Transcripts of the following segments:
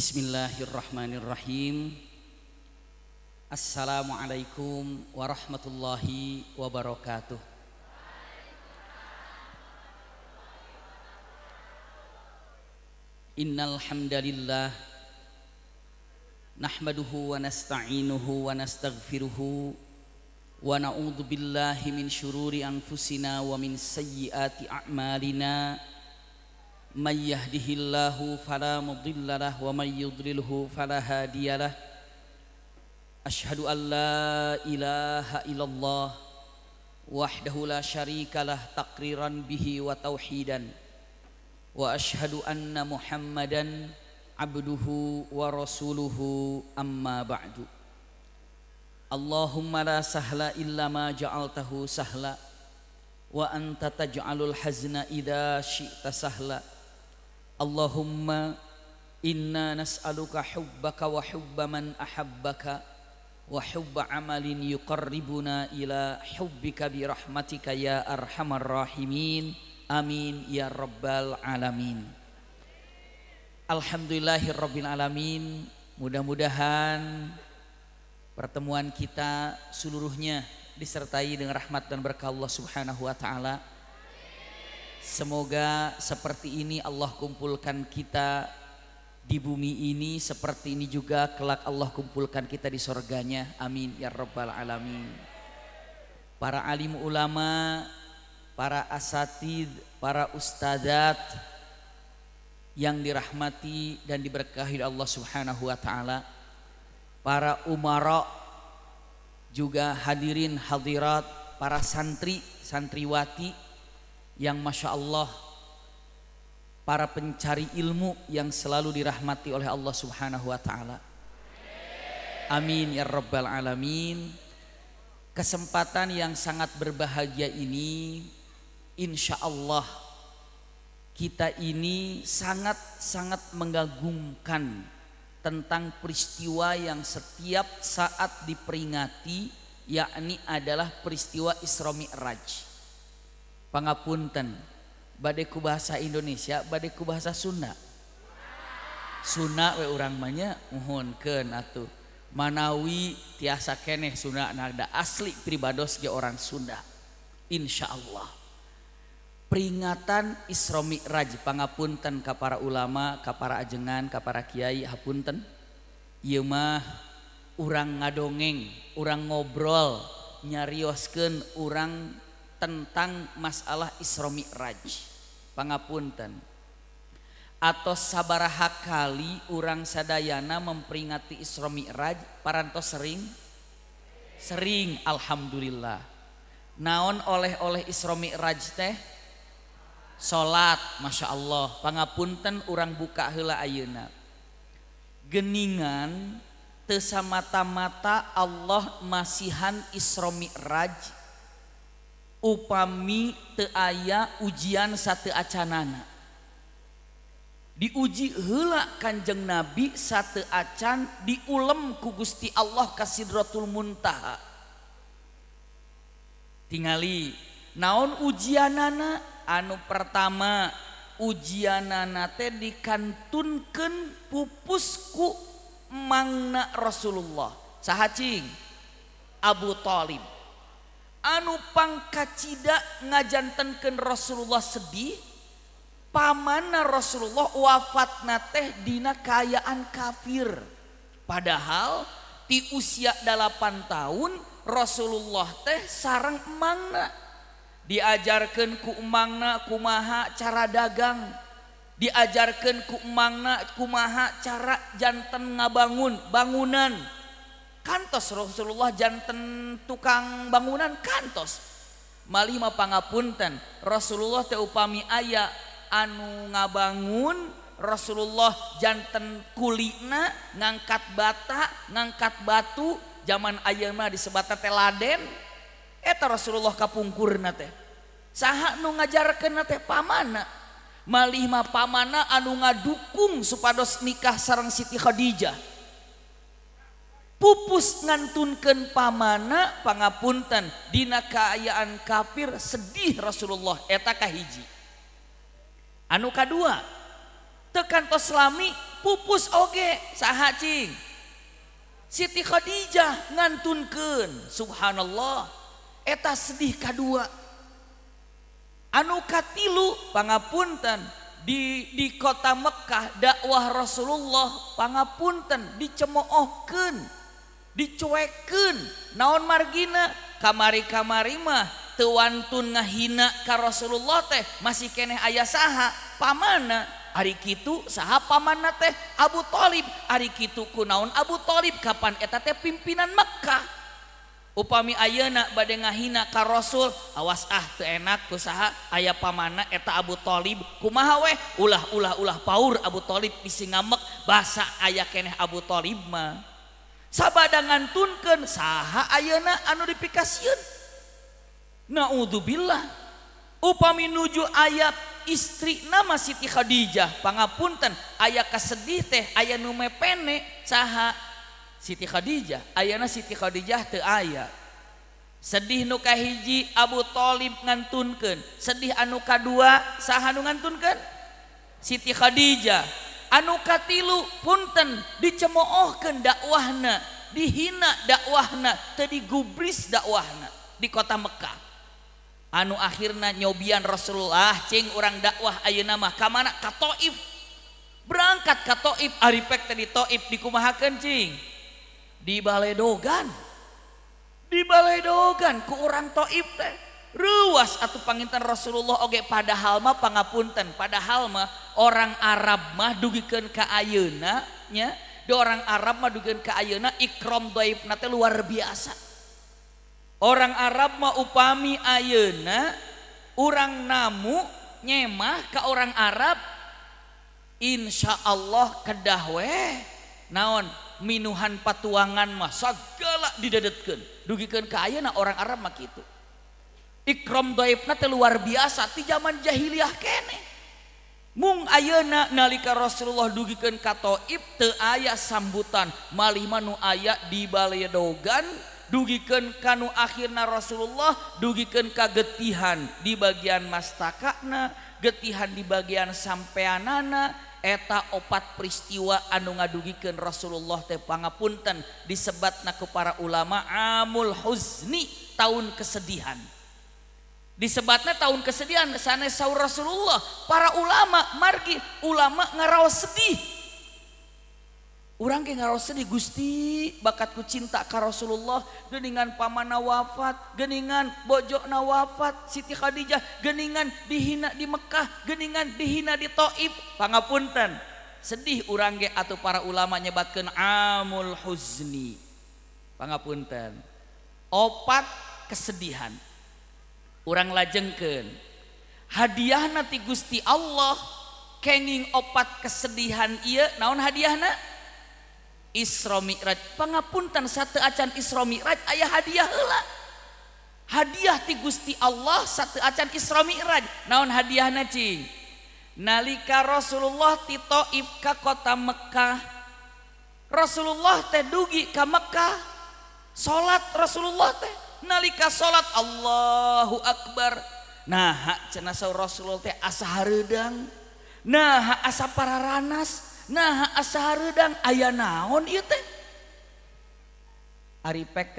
Bismillahirrahmanirrahim Assalamualaikum warahmatullahi wabarakatuh Innal nahmaduhu wa nasta'inuhu wa nasta'gfiruhu wa na'udhu billahi min shururi anfusina wa min sayyiati a'malina من يهده الله فلا مضل له ومن يضلله فلا هادي له أشهد أن لا إله إلا الله وحده لا شريك له تقريرا به وتوحيدا وأشهد أن محمدا عبده ورسوله أما بعد اللهم لا سهل إلا ما جعلته سهلا وأنت تجعل الحزن إذا شئت سهلا Allahumma inna nas'aluka hubbaka wa hubba man ahabbaka wa hubba amalin yuqarribuna ila hubbika bi rahmatika ya arhamar rahimin amin ya rabbal alamin Alhamdulillahirabbil alamin mudah-mudahan pertemuan kita seluruhnya disertai dengan rahmat dan berkah Allah Subhanahu wa taala Semoga seperti ini Allah kumpulkan kita di bumi ini seperti ini juga kelak Allah kumpulkan kita di surganya Amin ya rabbal alamin. Para alim ulama, para asatid, para ustadat yang dirahmati dan diberkahi Allah Subhanahu wa taala. Para umarok juga hadirin hadirat, para santri, santriwati, yang masya Allah para pencari ilmu yang selalu dirahmati oleh Allah Subhanahu wa taala. Amin ya rabbal alamin. Kesempatan yang sangat berbahagia ini insya Allah kita ini sangat-sangat mengagumkan tentang peristiwa yang setiap saat diperingati yakni adalah peristiwa Isra Mi'raj. pangapunten baddeku bahasa Indonesia badaiku bahasa Sunda sun orang banyak mohon ke manawi tiasakeneh sunnahda asli pribados dia orang Sunda Insyaallah peringatan isrami Rajipanggapunten kap para ulama kap para ajengan kap para Kyai hapunten yemah orang ngadongeng orang ngobrol nyariosken orang yang tentang masalah Iromi Raj pengapunten atau sabarhakali orang Sadayana memperingati Irami Raj paranto sering sering Alhamdulillah naon oleh-oleh Iromi Raj teh salat Masya Allah pengapunten orang bukala auna genningan tersamata-mata Allah masihan Irami Raji upami te aya ujian satu acanana diuji helak Kanjeng nabi satu acan di ulem ku Gusti Allah kasihrotul muntah tinggali naon ujian nana anu pertama ujian nana diantunken pupusku mangna Rasulullah sahcing Abu Tholim anu pang kacita ngajantenken Rasulullah sedih pamana Rasulullah wafat na teh dina kayan kafir Padahal di usiapan tahun Rasulullah teh sarang mana diajarkan kuangna kumaha cara dagang diajarkan kuangna kumaha carajannten nga bangun bangunan. Kantos Rasulullah jantan tukang bangunan kantos mallimapanggapunten Rasulullah te upami aya anu nga bangun Rasulullahjantan kulik ngangkat bata ngangkat batu zaman ayamah di sebata teladen Eta Rasulullah kapungkurrna Sa nu ngajar kena te pamana mallima pamana anu nga dukung supados nikah sarang Siti Khadijah. pus nganunken pamana pangapunten Di keayaan kafir sedih Rasulullah etakahii anuka2 tekantolami pupusge Siti Khadijah nganunkan Subhanallah eta sedih2 anuka tilupangpunten di kota Mekkah dakwah Rasulullah pangapunten dicemoohken punya cuweken naon margina kamari kamarmah tewanun ngahina karosulullah teh masih kene ayah sah pamana hari gitu sah pamana teh Abu Tholib Ari gituku naon Abu Tholib kapan eta teh pimpinan Mekkah upami ayeak badde ngahina karosul awas ah tuh enakkuaha ayaah pamana eta Abu Tholib kumaweh ulah ulah ulah pau Abu Thlib isi ngamek bahasa ayaah eneh Abu Tholibah sabada nganunken saha ayana anifikasiun na udzu billah upami nuju ayat istri nama Siti Khadijah pangapunten aya kas sedih teh aya nume penek saha Siti Khadijah ayana Siti Khadijah tuh ayat sedih nukah hijji Abu Tholim nganunken sedih anuka dua sah nganunkan Siti Khadijah. anukatilu Punten dicemoohkan dakwahna dihina dakwahna tadi gubris dakwahna di kota Mekkah anu akhirnya nyobihan Rasulullah Ching orang dakwah A nama kamana kaib berangkat kataibrifib dikuuma Jing di Balai Dogan di Balai Dogan keuran Thib Ruas atau panginten Rasulullah oge pada halma pangapunten, pada halma orang Arab mah dugikan ke ayuna nya, di orang Arab mah dugikan ke ayuna ikram dhaifna nate luar biasa. Orang Arab mah upami ayuna orang namu nyemah ke orang Arab Insya Allah kedahwe naon minuhan patuangan mah segala didadetkan dugikan ke ayuna orang Arab mah gitu krom baikb luar biasa di zaman jahiliyah kene mungna nalika Rasulullah dugiken kaib aya sambutan malihmanu aya di Balle Dogan dugiken kanuhir Rasulullah dugiken kagetihan di bagian mas takna gettihan di bagian sampeyan nana eta obat peristiwa anu nga duugiken Rasulullah tepangpunten disebat na ke para ulama Amul Huzni tahun kesedihan sebatnya tahun kesedihan sana sau Rasulullah para ulama markgi ulama ngarau sedihih Gusti bakatku cinta karo Rasulullah deningan pamana wafat geningan bojokna wafat Siti Khadijah geningan dihina di Mekkah geningan dihina di Thibpanggapunten sedih urangge atau para ulama nyebatkan Amul Huznipangpunten obat kesedihan kurang lajengken hadiah Na Gusti Allah kenging obat kesedihan ia naon hadiah isra Miraj pengapuntan satu acan Isramiraj ayah hadiahlah hadiah ti Gusti Allah satu acan Isramiraj naon hadiah naci nalika Rasulullah tiib kota Mekkah Rasulullahtedugi Mekah salat Rasulullah teh Nalika salat Allahu akbar naha ceaw Rasulul as naha asa para ranas naha asdan aya naon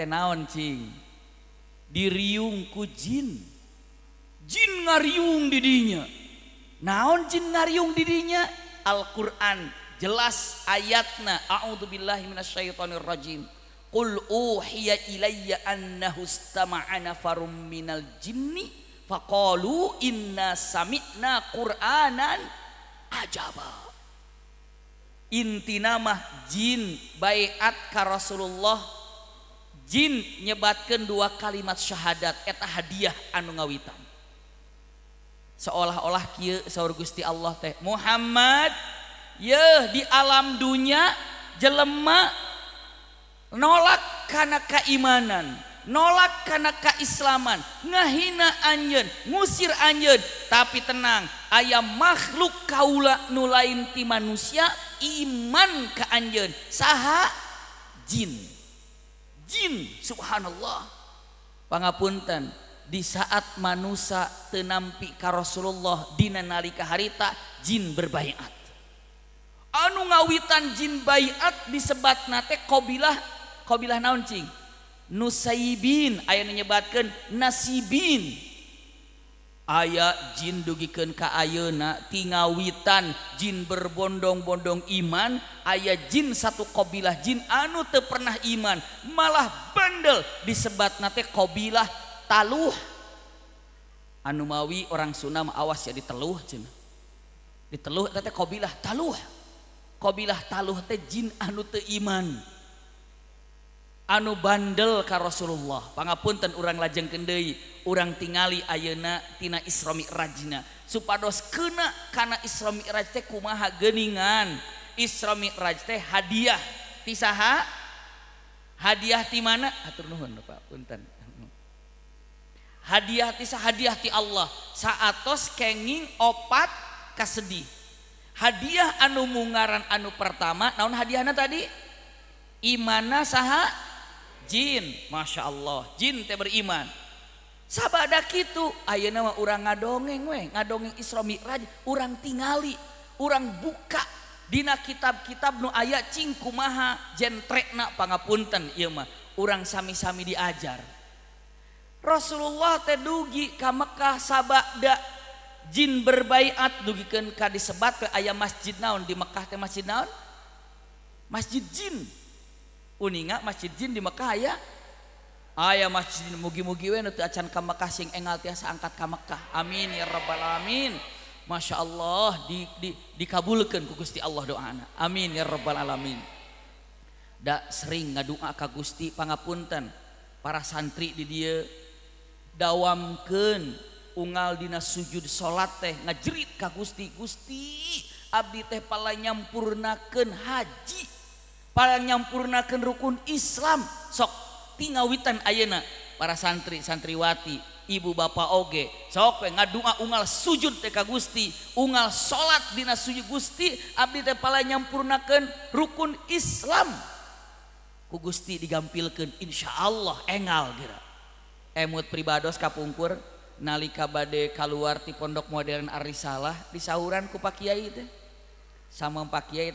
naon diri kujin Jin did naonjin na didinya Alquran jelas ayat nabiljin. Qul uhiya ilayya annahu istama'a nafarum minal jinni faqalu inna sami'na qur'anan ajaba. Intina mah jin baiat ka Rasulullah jin nyebatkan dua kalimat syahadat eta hadiah anu ngawitan seolah-olah kieu saur Gusti Allah teh Muhammad yeuh di alam dunia jelema nolak karena keimanan nolak karena kaislaman ngahina any ngusir anyjd tapi tenang ayam makhluk kauula nulainti manusia iman ke saha jinin Subhanallahpangpunten di saatat manusia tenampi karosulullahdina nalika Harta jinin berbahayat anu ngawitan jinin bayat disebat na qbillah bilah nancing nusayibin ayah menyebabkan nasi bin ayaah jin dugiken Kanatingwian jinin berbondong-bondong iman ayaah jinin satu qbilah jin anu te pernah iman malah bandel disebatnate qbillah taluh anu mauwi orang sunama awas ya diteluh diteluhlah qlah taluhjin annut te iman bandel karo Rasulullah pangapunten orang lajeng Kende orang tinggali ayenatina isrami Rana supados kena karenamiinganra hadiah pisaha hadiah di manaatur hadiah-tisah hadihati Allah saatos kenging opat kas sedih hadiah anu mugaraaran anu pertama tahun hadiahnya tadiimana sah kita Masya Allah J teh beriman sahabat ada gitu nama orang nga dongeng ngageng orang tinggali orang buka Di kitab-kitab Nu aya cincku maha trena panpunten orang sami-sami diajar Rasulullahtedugi Ka Mekah saaba jinin berbayat dugikenkah disebab ke ayam masjid naun di Mekkahnya masjion masjid-jinin nggak masjid di Makaya aya masjidngka Mekah amin ya robbal amin Masya Allah dikabulkan ku Gusti Allah doana amin ya robbal alamin ndak sering nggaka Gustipanggapunten para santri di dia dawamkan aldina sujud salat teh ngajerit Ka Gusti Gusti Abdi teh kepala nyampurnakan haji nyampurnakan-rukun Islam sokting witan ayena para santrisantriwati ibu ba Oge so ngadunga-ungal sujud TK Gusti ungal salat Dinas Suyu Gusti Abdi kepala nyampurnakan rukun Islam ku Gusti digaampilkan Insya Allah engal di emut eh, pribados kapungkur nalika badde kaluti kondok modern Arisalah disahuran ku Pak Kyai de sama Pak Kyai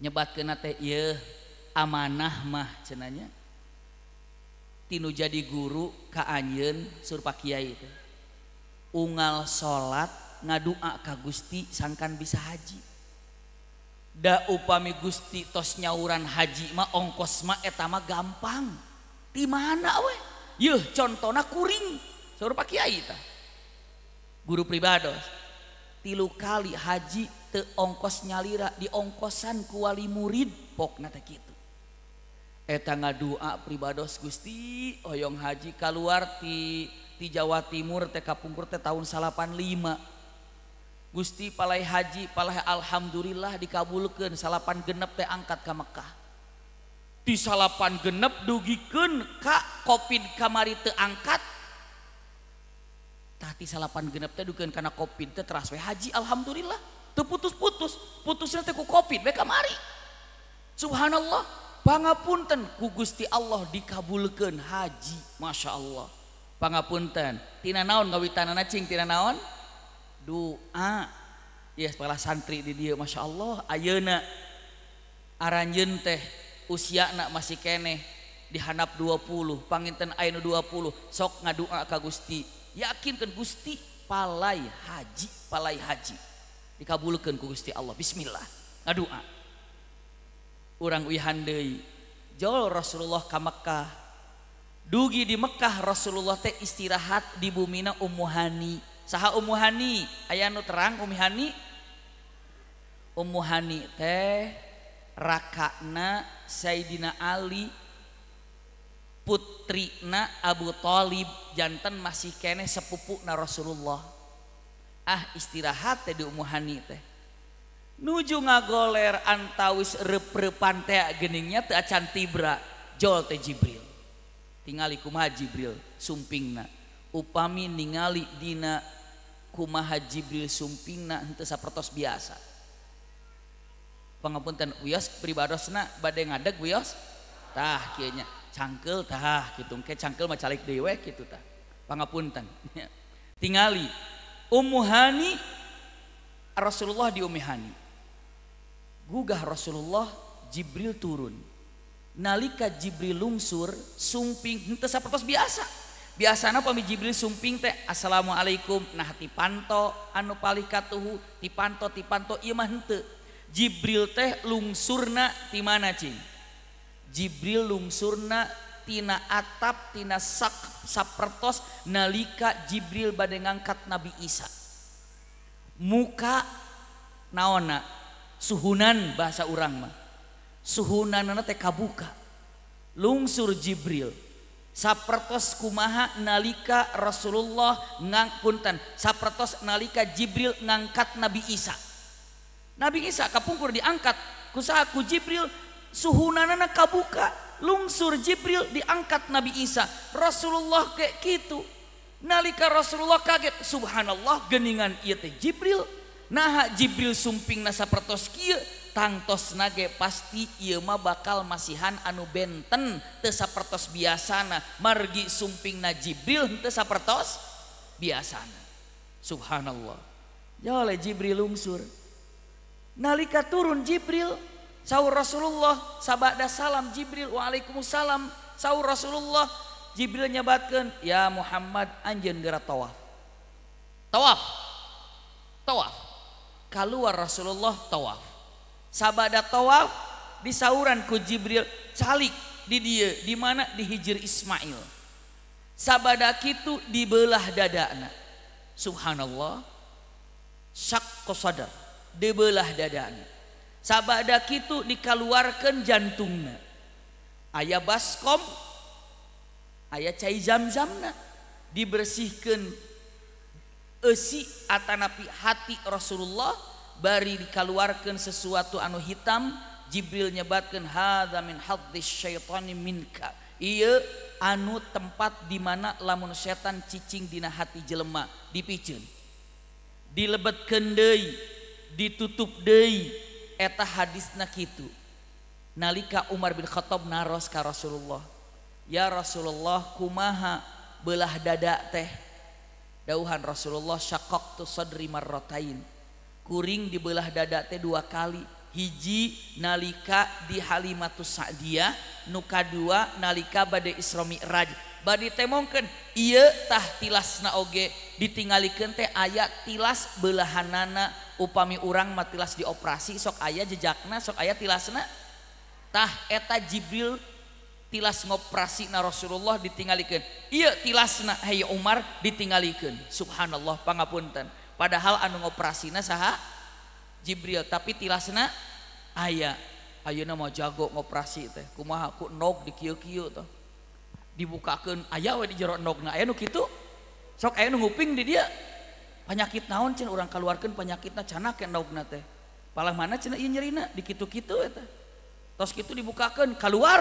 punya bater amanah mah cenanya Hai tinu jadi guru kain Surpaki itu al salat ngadua ka Gusti sangkan bisa haji dak upami Gusti tos nyauran haji mahongkosmama gampang di mana contohna kuring guru pribados tilu kali hajima ongkos nyalira di ongkosan kuali murida pribados Gusti oyong Haji Kal keluarti di Jawa Timur TKungurte tahun salapan5 Gusti palaai Haji palaai Alhamdulillah dikabulken salapan genp tehangngkat Ka Mekah di salapan genep dugiken Kak cop kamari tengkat tapi salapan genp teh duken karena copin te sesuai Haji Alhamdulillah putus-putus putus mereka kamari Subhanallahpangpunten ku Gusti Allah dikabulkan haji Masya Allahpangpunten Ti naon gawi tanah nacing Ti naon doa yes para santri di dia Masya Allah ayena Ajen teh usia anak masih keeh dihanap 20 panintan Aino 20 sok ngadua ka Gusti yakinkan Gusti palai haji palaai haji dikabulkan ku Gusti Allah bismillah ngadua orang wihan jauh Rasulullah ka Mekkah dugi di Mekah Rasulullah teh istirahat di bumina Ummu Hani saha Ummu Hani aya nu terang Umuhani Umuhani teh rakana Sayyidina Ali putri putrina Abu Talib jantan masih kene sepupu na Rasulullah Ah, istirahathan teh nuju nga goler antawis reprepaningnya canbra jol Jibril tinggalku Hajibril sumpingna upami ningalidina kuma Hajibril sumping untuk sa prototos biasa pengapunten Uas priba badguetah cangkel taha cangkel maca dewek gitupun tinggal umuhani Rasulullah diumehani gugah Rasulullah Jibril turun nalika Jibril lungsur sumping biasa biasa pami jibril sumping teh Assalamualaikum nahatipanto anu pal tuh tipto tipte Jibril teh lungsurna di mana Jibril lungsur na ti atap saptos nalika Jibril baden ngangkat Nabi Isa muka naona suhunan bahasa urangma suhunan kabuka lungsur Jibril sappertos kumaha nalika Rasulullah ngangpuntan sapertos nalika Jibril ngangkat Nabi Isa Nabi Isa kapungur diangkat kuahaku Jibril suhunan kabuka lungsur Jibril diangkat Nabi Isa. Rasulullah kayak gitu. Nalika Rasulullah kaget, subhanallah geningan iya teh Jibril. Nah Jibril sumping nasa pertos tangtos nage pasti iya mah bakal masihan anu benten tesa pertos biasana. Margi sumping Jibril tesa pertos biasana. Subhanallah. Ya oleh Jibril lungsur. Nalika turun Jibril, Sahur Rasulullah sabada salam Jibril waalaikumsalam sahur Rasulullah Jibril nyebatkan ya Muhammad anjen gerak tawaf. Tawaf. Tawaf. Keluar Rasulullah tawaf. Sabada tawaf sauran ku Jibril calik di dia di mana di hijir Ismail. Sabada kitu dibelah dadana. Subhanallah. Sak kosadar dibelah dadana sahabat ada itu dikaluarkan jantungnya aya baskom aya cazamzam dibersihkan At nabi hati Rasulullah bari dikalluarkan sesuatu anu hitam jibril nyebatkan hazaminia anu tempat dimana lamun setan ccing dina hati jelemak dipic dilebetkan Dei ditutup Dei, hadits na itu nalika Umar Bil Khattab naroka Rasulullah ya Rasulullah kumaha belah dada teh dahuhan Rasulullah syq tuh sodrimar rottain kuring dibelah dada teh dua kali hiji nalika di Hallima Sa dia nuka dua nalika badai isromi Ra badi temmoken iatah tilas naoge ditinggalikan teh ayat tilasbelahanna ke mi urangmah tilas dioperasi sok ayah jejakna sok aya tilasnatah eta jibril tilas ngooperasi Na Rasulullah ditinggalikan tilas Umar ditinggalikan Subhanallahpangpunten padahal anu operasi na sah Jibril tapi tilasna ayaah Aayo mau jago ngooperasi tehku dibukakan ayaro gitu sok ayaping di dia naon orang keluarkan penyakitaknya manaki dibukakan keluar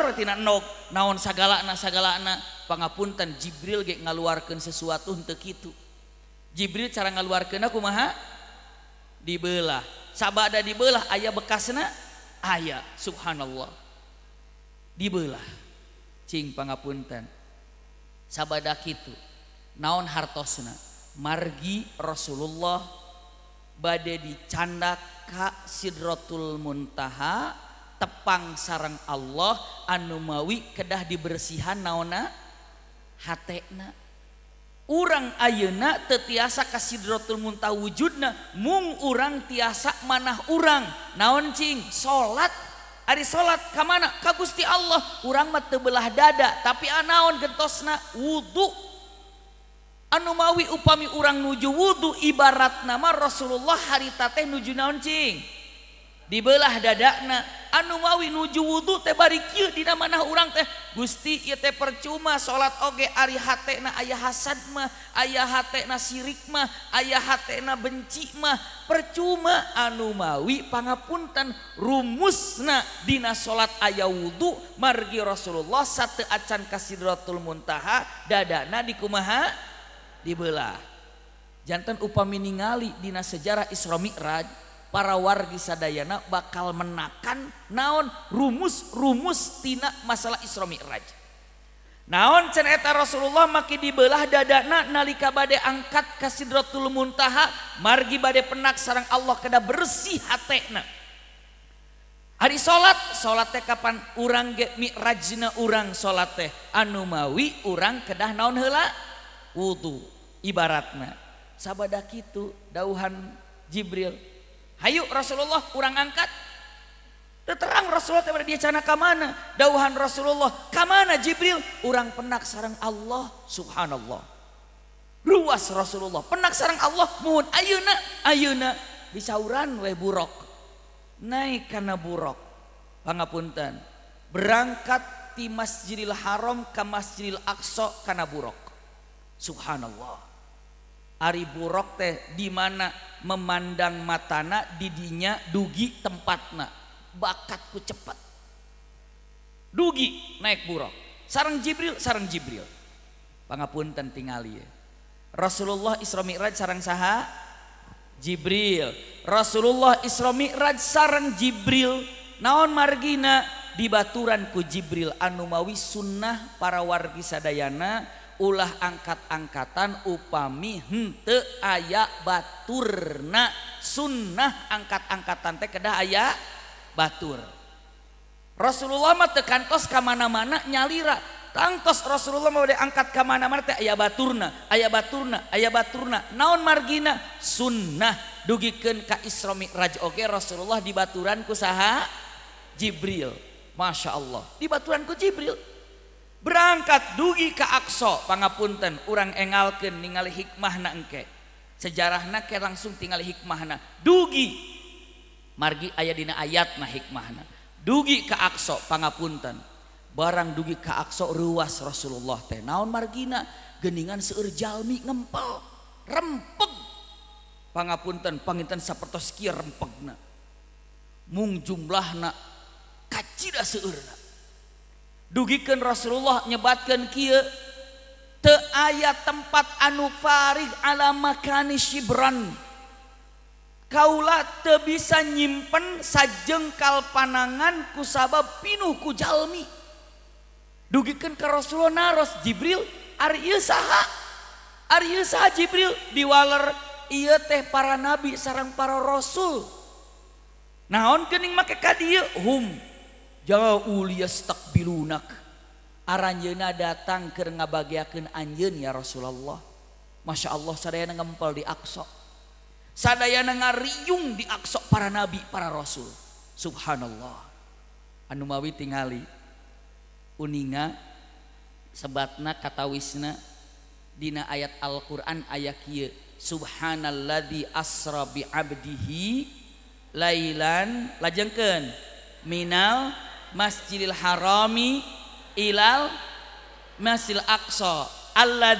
naon sagala anak segala anak pengapuntan Jibril gak ngaluarkan sesuatu untuk itu Jibril cara ngaluarkan aku maha dibelah sahabatda dibelah ayaah bekasna ayaah Subhanallah dibelah pengapuntan sababadah gitu naon hartosna margi Rasulullah badai dicanda ka sidrotul muntaha tepang sarang Allah anumawi kedah dibersihan naona urang ayeuna teasa ka sidrotul munta wujudna mungrang tiasa mana urang naonncing salat ada salat ke mana kagusti Allah kurangrang me tebelah dada tapi an naon gettos na wudhu aumawi upami urang nuju wudhu ibarat nama Rasulullah harita teh nuju nancing dibelah daakna an umawi nuju wudhu tehbarkil dina mana urang teh gusti percuma salat oge ari hatna ayah hasadmah ayah hatna sirikmah ayah hatna becikmah percuma an mawipanggapuntan rumusnadina salat ayah wudhu margi Rasulullah satu acan Karotul muntaha dadaana dikuumaaha dibelah jantan upami ningali Dinas sejarah Iromi Raj para warga saddayana bakal menakan naon rumusrumustina masalah isromi Raraja naon ceta Rasulullah maki dibelah dada nalika badai angkat kasihrotul muntaha margi badai penak sarang Allah ke bersihhati hari salat salat kapan urang getmi Rajinna urang salat Anumawi urang kedah naon hela wudhu ibaratnya sabada kitu dauhan Jibril hayu Rasulullah kurang angkat terang Rasulullah kepada dia cana mana? dauhan Rasulullah kamana Jibril orang penak sarang Allah subhanallah ruas Rasulullah penak sarang Allah mohon ayuna ayuna disauran weh burok naik karena burok punten berangkat di Masjidil Haram ke Masjidil Aqsa karena burok Subhanallah Ari burok teh dimana memandang matana didinya dugi tempatna bakatku cepat dugi naik burok sarang Jibril sarang Jibril pengapun tenting Rasulullahraj Sararang sah Jibril Rasulullah is Islammiraj saran Jibril naon margina dibaturanku Jibril anumawi sunnah para wargasadayana di angkat-angkatan upaminte aya Bana sunnah angkat-angngka tanteai ke aya Batur Rasulullah tekantos ke mana-mana nyalira tangtos Rasulullah udah angkat kemana Mar aya Baturna aya Baturna aya Baturna naon margina sunnah dugiken Ka Islamic Raja Oke Rasulullah dibaturanku usaha Jibril Masya Allah dibaturanku Jibril Q berangkat dugi kaakso pangapunten urang engalken ningali hikmah nangke sejarah nake langsung tinggal hikmahna dugi margi aya dina ayat na hikmahna dugi keaksopanggapunten barang dugi kaakso ruas Rasulullah tenaon marginna genningan seujalmi emp rempegpanggapunten panitan sapski rem mung jumlah na ka serna mau dugikan Rasulullah menyebabkan kia te ayat tempat anufarig alam makananishin kaulah bisa nyimpen sajengkal panangan kusaaba pinuh kujalmi dugikan ke Rasullah na Jibril Ar Ar Jibril diwala ia teh para nabi saran para rasul naonkening makaka Hu sto di lunak anjena datang ke ngabaken anj ya Rasulullah Masya Allah seraya ngepol diaksso sad nga riung diaksok para nabi para rasul Subhanallah anumawi tinggal kuninga sebatna kata Wisna Dina ayat Alquran ayat Subhanallahdi asrabi Abdihi Lalan lajengken minal masjidil Haromi ilal nas aqso Allah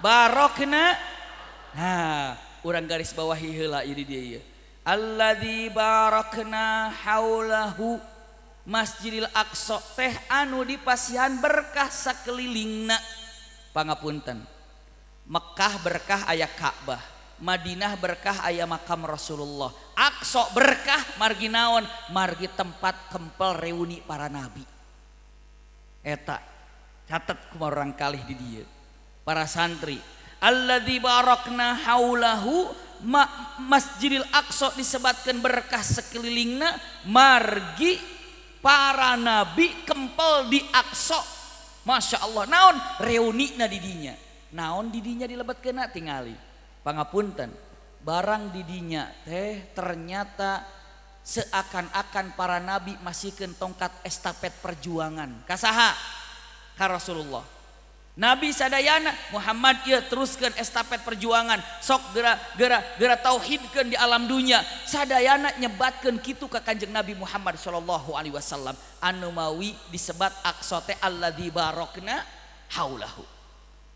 barokna orang garis bawah hi dia Allah barokna masjidil aqso teh anu dipasihan berkah saklilingnapangpuntan Mekkah berkah ayaah Ka'bah Madinah berkah ayah makam Rasulullah. Akso berkah margi naon, margi tempat kempel reuni para nabi. Eta catat orang kali di dia. Para santri, alladzi barokna haulahu ma, Masjidil Aqsa disebatkan berkah sekelilingnya margi para nabi kempel di Aqsa. Masya Allah, naon reuni na didinya. Naon didinya dilebat kena tingali pangapunten barang didinya teh ternyata seakan-akan para nabi masih tongkat estafet perjuangan kasaha ka Rasulullah Nabi sadayana Muhammad ya teruskan estafet perjuangan sok gerak gera gerak tauhidkan di alam dunia sadayana nyebatkan kitu ke kanjeng Nabi Muhammad shallallahu alaihi wasallam anumawi disebat aksote Allah di barokna haulahu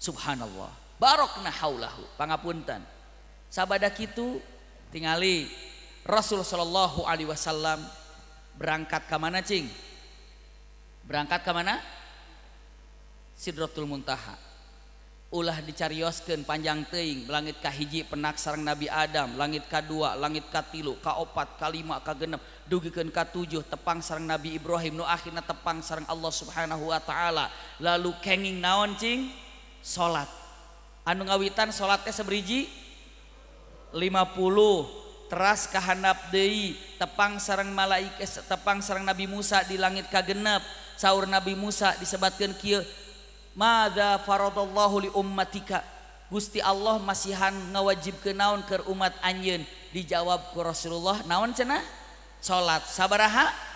subhanallah barokna haulahu pangapunten sabada kitu tingali Rasul sallallahu alaihi wasallam berangkat ke mana cing berangkat ke mana Sidratul Muntaha ulah dicarioskeun panjang teing langit ka hiji penak sarang Nabi Adam langit ka dua langit ka tilu ka opat ka lima ka genep dugikeun ka tujuh tepang sarang Nabi Ibrahim nu akhirna tepang sarang Allah Subhanahu wa taala lalu kenging naon cing salat mengawitan salat kebririjji 50 teras kahanaabhi tepang sarang malaik ke eh, tepang Serang Nabi Musa di langit kagenp Saur Nabi Musa disebabkan Ki farumatik Gusti Allah masihan ngawajib ke naon ke umat anin dijawab Rasulullah naon cena salat saabaha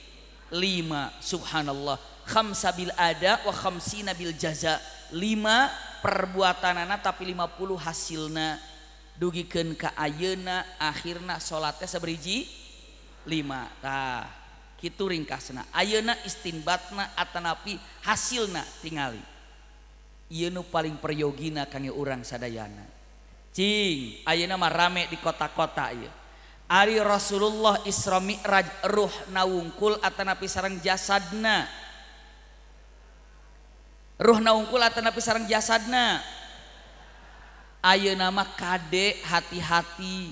5 Subhanallah hamabil ada Bilza 5 perbuatan anak tapi 50 hasil na dugikenyena akhirnya salatnyabriji 5 ringyena istna Atanapi hasil tinggal paling peroyogina kang orang saddayana Ayenamah rame di kota-kota ya Rasulullah isramiruh naungkul Atanapisarang jasadna Hairuh naungkul Atanapisaran jasadna Ayo nama kadek hati-hati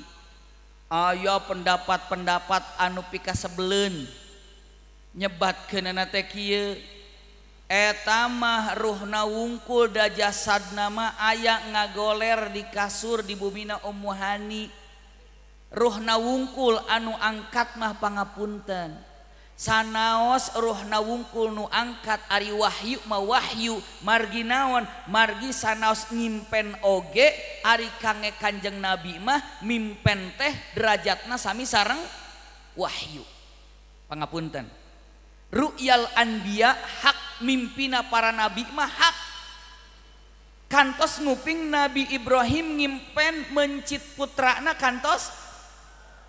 yo pendapat-penddapat anupika sebelum nyebat kemahruh naungkul jasad nama aya ngagoler di kasur di Bumina umuhan ke Roh na wungkul anu angkat mah pangapunten Sanos roh naungkul nu angkat ari wahyu mawahyu marginawon margi sanaos ngimpen oge ari kangge kanjeng nabi mah mimen teh derajat naami sarang Wahyupangpunten. Ruyal andia hak mimpi na para nabi mah hak Kantos nguuping nabi Ibrahim ngimpen mencit putra na kantos?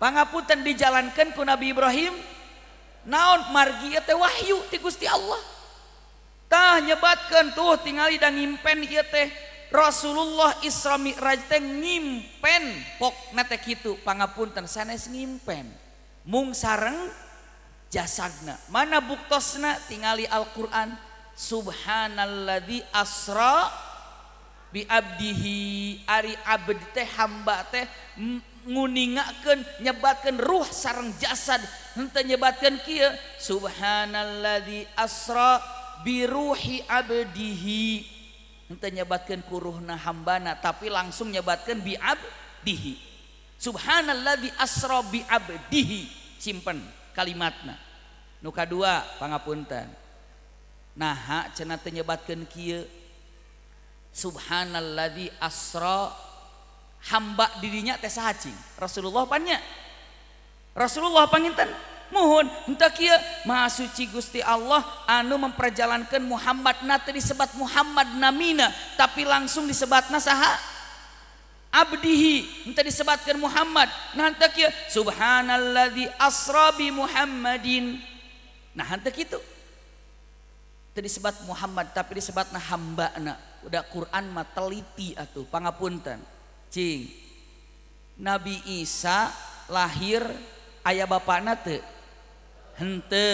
aputan dijalankan ku Nabi Ibrahim naon margiate Wahyu ti Gusti Allahtah nyebatkan tuh tinggalidangimpen teh Rasulullah israming nyimpen poktek itupangappunan sanes ngimpen mung sareng jasagna mana buktosna tinggali Alquran Subhanlah asra bi Abdihi Ari Abd teh hamba teh mpa ingken nyebakan ruh sarang jasadnta menyebatkan kia Subhanlah asra biruhi Abhi menyebatkanruhna hambana tapi langsung menyebatkan bidihi Subhanlah asrohi simpan kalimatna muka 2 pengapuntan nah cena menyebatkan Ki Subhanlah asra hamba dirinya Tessa Hacing Rasulullah banyak Rasulullah pengintan mohonuci Gusti Allah anu memperjalankan Muhammad na disebat Muhammad Naminah tapi langsung disebat nasaha Abdihi Entta disebabkan Muhammad nanti Subhan asrobi Muhammadin nah gitu tadibat Muhammad tapi disebat nah hamba anak udah Quran mateteliti ataupanggapuntan untuk Hai Nabi Isa lahir ayah Bapak Na hente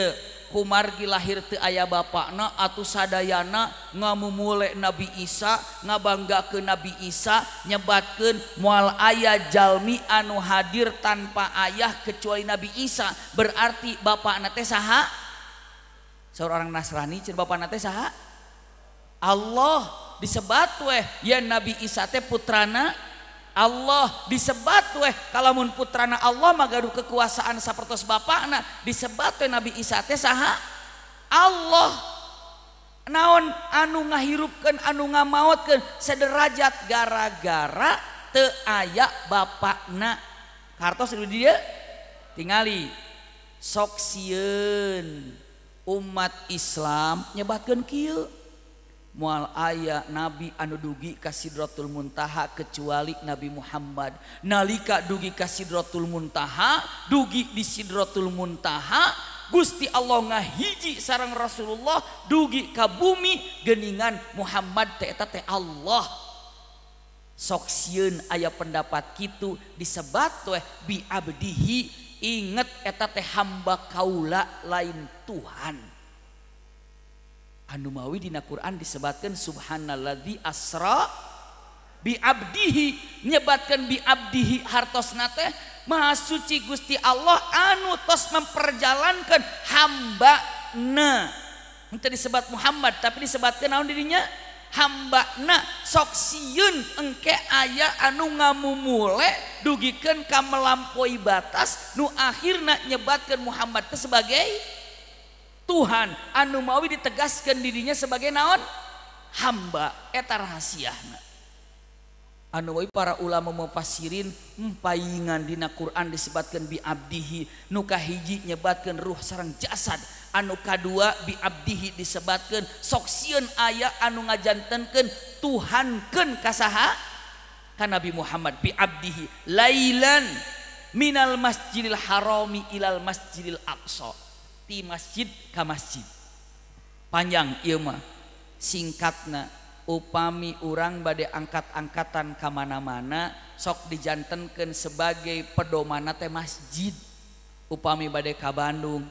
Umar di lahir tuh ayah Bapak no atau sadana ngoumulek Nabi Isa ngabangga ke Nabi Isa nyebabkan mua ayajalmi anu hadir tanpa ayah kecuai Nabi Isa berarti ba Naa seorang Nasrani cer ba Allah disebabtu we ya Nabi Isa teh putran yang Allah disebat weh kalaumun putran Allah makadu kekuasaan satos bana disebat eh, nabi isata Allah naon anu ngahirrupkan anu nga mautkan sederajat gara-gara teayayak bana kartos itu dia tinggal so umat Islam nyebakankil aya nabi anu dugi kasihrotul muntaha kecuali Nabi Muhammad nalika dugi kasihrotul muntaha dugi di Sinrotul muntaha Gusti Allah nga hiji sarang Rasulullah dugi kabumi genningan Muhammad Allah sokun aya pendapat gitu diabato eh bidihi inget eteta hamba Kaula lain Tuhan Mauwidina Quran disebabkan Subhan La asra biabdihi menyebatkan biabdihi hartosnate masuci Gusti Allah anu tos memperjalankan hambana disebat Muhammad tapi disebabkan orangun dirinya hambana soksiyun egkek ayaah anu ngamumulek dugikan kamu me lampaui batas Nu akhirnya menyebatkan Muhammad sebagai Tuhan anu mauwi ditegaskan dirinya sebagai naot hamba etarha an para ulama mau pasin umpaingandina Quran disebabkan bi Abdihi nukah hiji nyebatkan ruh serrang jasad anuka2 biabdihi disebabkan soun ayah anu ngajantenken Tuhanken kasaha nabi Muhammad bi Abdihi Lalan Minal masjidil Haroumi ilal masjidil aqsa ti masjid ke masjid panjang ilmu iya mah singkatna upami orang bade angkat-angkatan ke mana-mana sok dijantenkeun sebagai pedomana teh masjid upami bade ka Bandung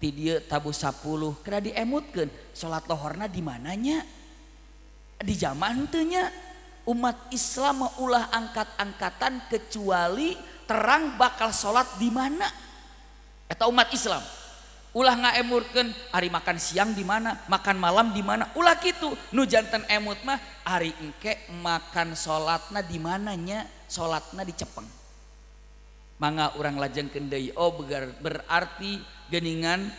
ti dia tabu 10 kena diemutkan sholat lohorna di mananya di zaman tentunya umat Islam ulah angkat-angkatan kecuali terang bakal sholat di mana kata umat Islam ngaemurkan hari makan siang di mana makan malam di mana ulaki itu nu jantan emut mah hari inkek makan salatna di mananya salatna dicepet manga orang lajeng kegar oh, berarti genningan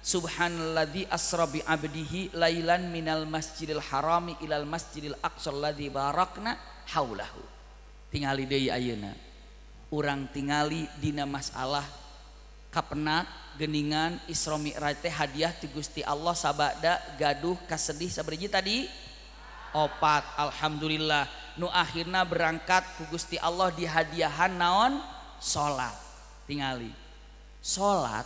Subhan Ladi asrobi Abdihi Lalan minal masjidil Haro Ilal masjidil aqsol barokna tinggaluna orang tinggali nama masalah Allah Kapenku geningan Isra Mi'raj teh hadiah ti Gusti Allah sabada gaduh kasedih sabariji tadi opat alhamdulillah nu akhirna berangkat ku Gusti Allah di hadiahan naon salat tingali salat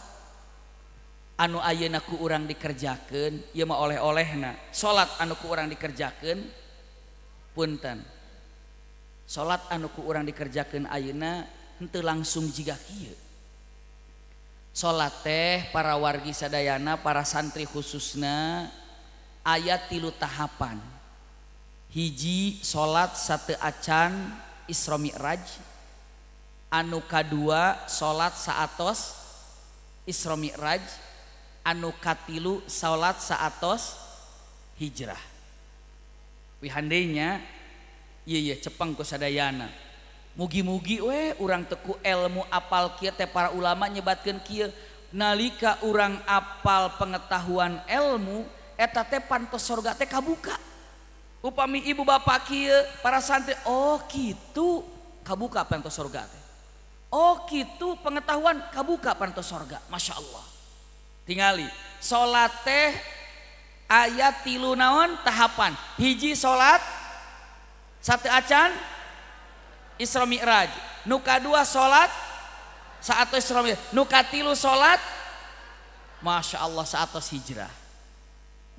anu ayeuna ku urang dikerjakeun ieu mah oleh-olehna salat anu ku urang dikerjakeun punten salat anu ku urang dikerjakeun ayeuna henteu langsung jiga kieu salat para warga Sadayana para santri khususnya ayat tilu tahapan hijji salat satu acan Iromi Raj Anuka dua salat saat Iramij anuka tilu salat saatos hijrah Wihandinyaiya cepangku Sadayana. mugi-mugi we orangrang teku elmu apal kia para ulama nyebatkan nalika u apal pengetahuan elmu eta tepan surga teh kabuka upami ibu ba para sane Oh gitu kabuka surga Oh gitu pengetahuan kabuka panto surga Masya Allah tinggali salat teh ayat tilu naon tahapan hiji salat sate acan Isra Mi'raj. Nuka dua sholat saat Isra Mi'raj. Nuka tilu sholat Masya Allah saat hijrah.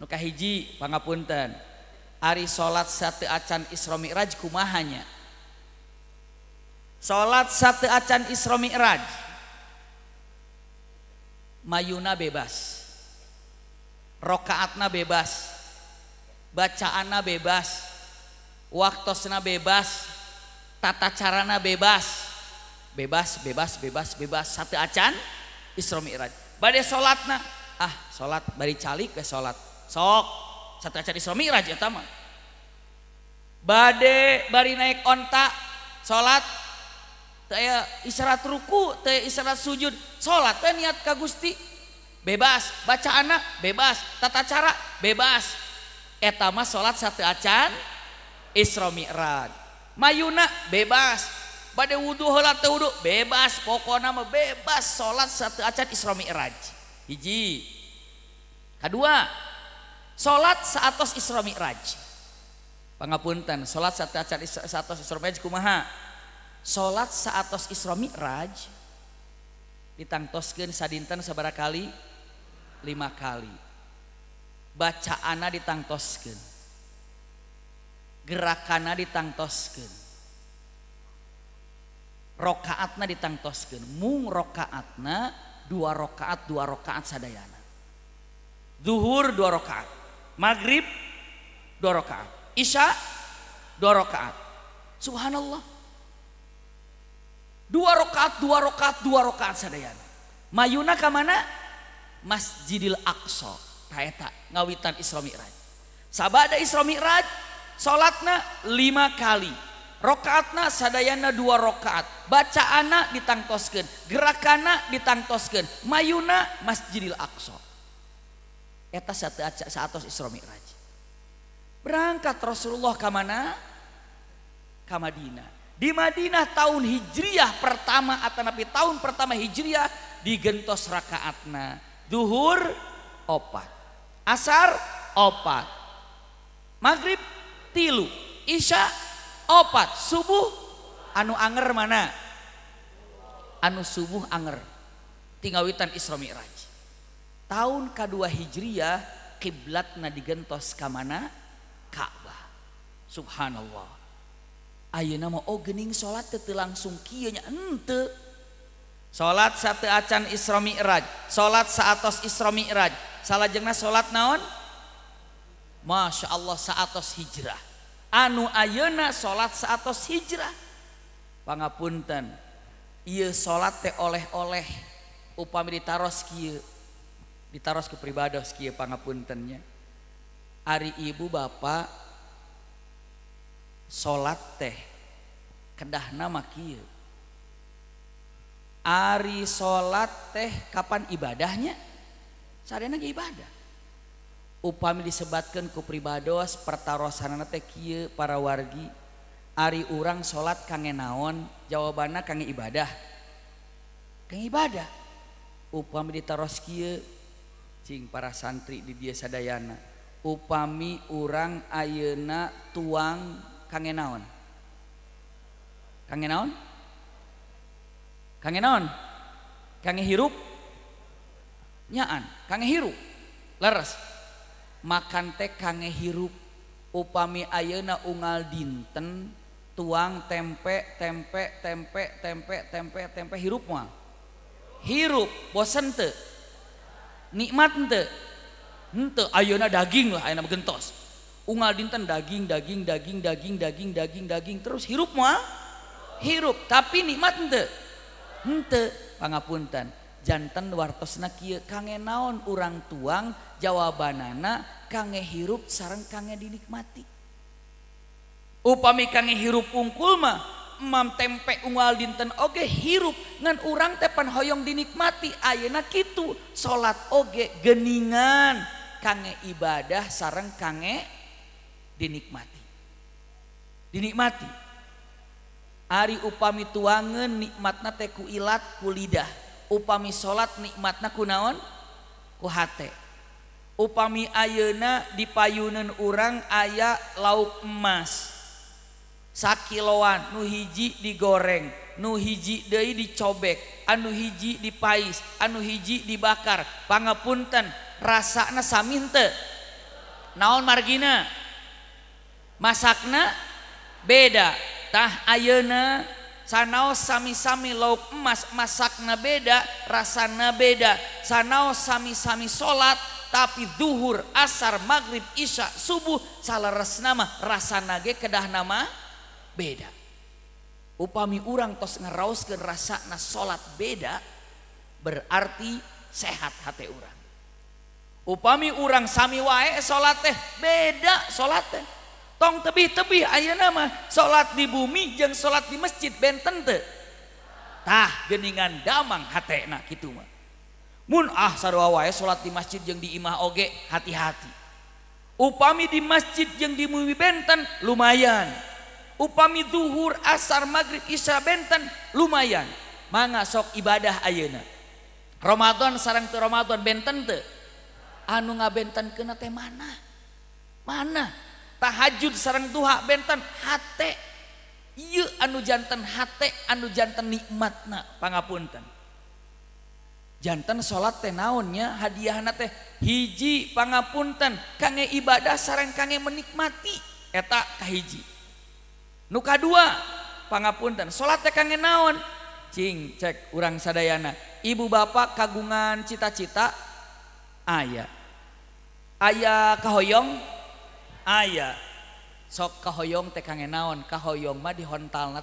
Nuka hiji pangapunten. Ari sholat satu acan Isra Mi'raj kumahanya. Sholat satu acan Isra Mi'raj. Mayuna bebas. Rokaatna bebas. Bacaanna bebas. Waktosna bebas tata carana bebas bebas bebas bebas bebas satu acan Isra Mi'raj bade salatna ah salat bari calik ke salat sok satu acan Isra Mi'raj eta ya, mah bade bari naik onta salat teu isyarat ruku teu isyarat sujud salat teh niat ka Gusti bebas anak, bebas tata cara bebas eta mah salat satu acan Isra Mi'raj punya mayuna bebas badai wudhu salatwuhu bebas pokona membebas salat satu acak Iramiji kedua salat 100 Iramiraj pengapuntan salat satu ma salat 100 Iramij ditang Tosken sadintan se bara kali lima kali baca anak ditang Tosken gerakana ditangtoskan rokaatna ditangtoskan mung rokaatna dua rokaat dua rokaat sadayana zuhur dua rokaat maghrib dua rokaat isya dua rokaat subhanallah dua rokaat dua rokaat dua rokaat sadayana mayuna kemana masjidil aqsa taeta ngawitan isra mi'raj sabada isra mi'raj Salatna lima kali. Rokaatna sadayana dua rokaat. anak ditangtoskan. Gerakana ditangtoskan. Mayuna masjidil aqsa. Eta saatos Isra Mi'raj. Berangkat Rasulullah ke mana? Ke Madinah. Di Madinah tahun Hijriah pertama atau nabi tahun pertama Hijriah digentos rakaatna. Duhur opat. Asar opat. Maghrib Isya obat subuh anu Anger mana anu subuh Angger tinggalwian Iramiraj tahun K2 Hijriayah kiblat na digenttos keana Kaba Subhanallah Ayo namaing oh, salat langsung salat satu acan Irami Iraj salat 100 Iramiraj salah jengnah salat naon Masya Allah saatos hijrah. Anu solat sholat saatos hijrah. Pangapunten. Iya solat teh oleh-oleh upami ditaros kia Ditaros ke pribados kia pangapuntennya. Ari ibu bapak solat teh kedah nama kia Ari solat teh kapan ibadahnya? Sadayana ibadah disebabkan ku pribados pertarana para wargi Ari urang salat kang naon jawwabana kang ibadah ibadah upami di Tarski para santri di biasa dayana upami urang ayena tuang kang naon Hai kang naon Hai kang naon Ka hirup nyaan kang hiu leras makan tek kangge hirup upami ayena al dinten tuang tempek tempek tempek tempek tempek tempe hirup Hirup posente nikmat auna daging lah en genttos Unal dinten daging daging daging daging daging daging daging terus hirup semua hirup tapi nikmat entete pengapunten. jantan wartosna kia kange naon urang tuang jawabanana kange hirup sarang kange dinikmati upami kange hirup ungkul mah emam tempe ungal dinten oge hirup ngan urang tepan hoyong dinikmati ayena kitu salat oge geningan kange ibadah sarang kange dinikmati dinikmati Ari upami tuangan nikmatna teku ilat ku lidah upami salat nikmat naku naon uhate upami ayena diayunnan urang ayaah laut emas Sa kiloan nuhiji digoreng nuhiji De dicok anu hiji dipais anu hiji dibakarpanggapunten rasana samte naon margina masna bedatah ayena Quan Sanos sami-sami loup emas masak na beda rasa na beda sanaos sami-sami salat tapihuhhur asar magrib isya subuh salah res nama rasa nage kedah nama beda. Upami urang tos ngaaus ge rasa na salat beda berarti sehat hati urang. Upami urang sami waek salat teh beda salat teh. tong tebih tepi aya nama salat di bumi jeng salat di masjid benten tetah genningan damang hati enak gitumah Muah wa salat di masjid yang dimah oge hati-hati upami di masjid yang di bumi benten lumayan upami dhuhhur asar magrib Isya benten lumayan manga sok ibadah ayena Romadn sarang tuh Romadhon benten anu nga betan ke mana mana hajud sarang tuha betan hat anu jantan hat anu jantan nikmatpun jantan salat teh naonnya hadiahana teh hijipangpunten kang ibadah sarang kang menikmati etakkah hiji nuka duapangpunten salatnya kang naon cinc cek urang saddayana ibu bapak kagungan cita-cita aya aya kahoyong ayaah sok kahoyong teh kang naon kayong di Hontal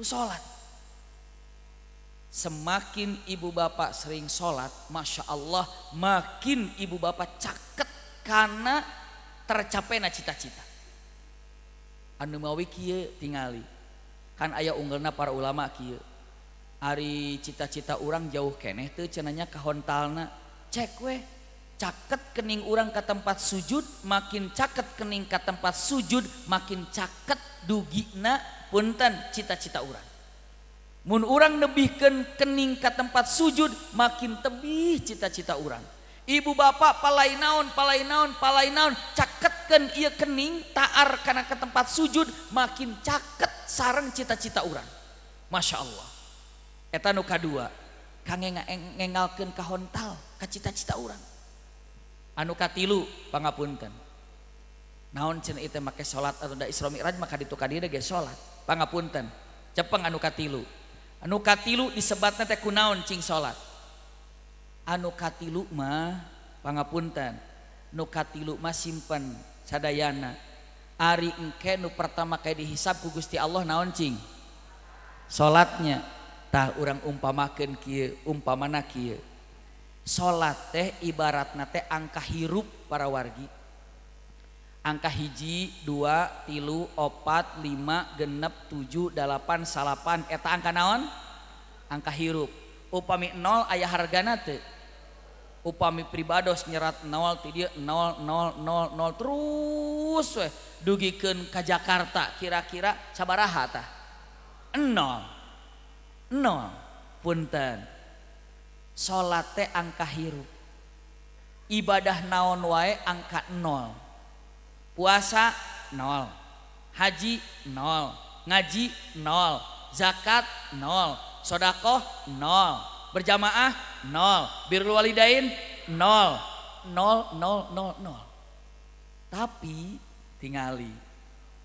salatt semakin ibu bapak sering salat Masya Allah makin ibu bapak caket karena tercapai nacita-cita mauwi tinggal kan aya ung na para ulama hari cita-cita urang jauh keeh tuh cenanya ke Hontalna cekweh kening orangrang ke tempat sujud makin caket keningkat tempat sujud makin caket duginagna untan cita-cita rang orang lebihkenkeningkat tempat sujud makin tebih cita-cita rang Ibu bapak palainaon palainaon palainaun caketken iakeningtaar karena ke tempat sujud makin caket sarang cita-cita urang Masya Allah etanuka2 kangken Hontal ke cita-cita rang lu naon itu maka salat maka diukan salatpun cepang anukatilu anukatilu disebatku naon salat anupun nukati simpan Ari pertama kay dihisab ku Gusti Allah naoning salatnyatah urang umpamaken umpa mana salat teh ibaratnate teh angka hirup para wargi angka hiji 2 tilu opat 5 genep 7pan salapan eta angka naon angka hirup upami nol ayah harga upami pribados nyerat 0l terus dugi ke ka Jakarta kira-kira caabahat no no Punten salate angka hirup ibadah naon wae angka nol puasa nol haji nol ngaji nol zakat nol sodakoh nol berjamaah nol birul walidain nol nol nol nol nol tapi tingali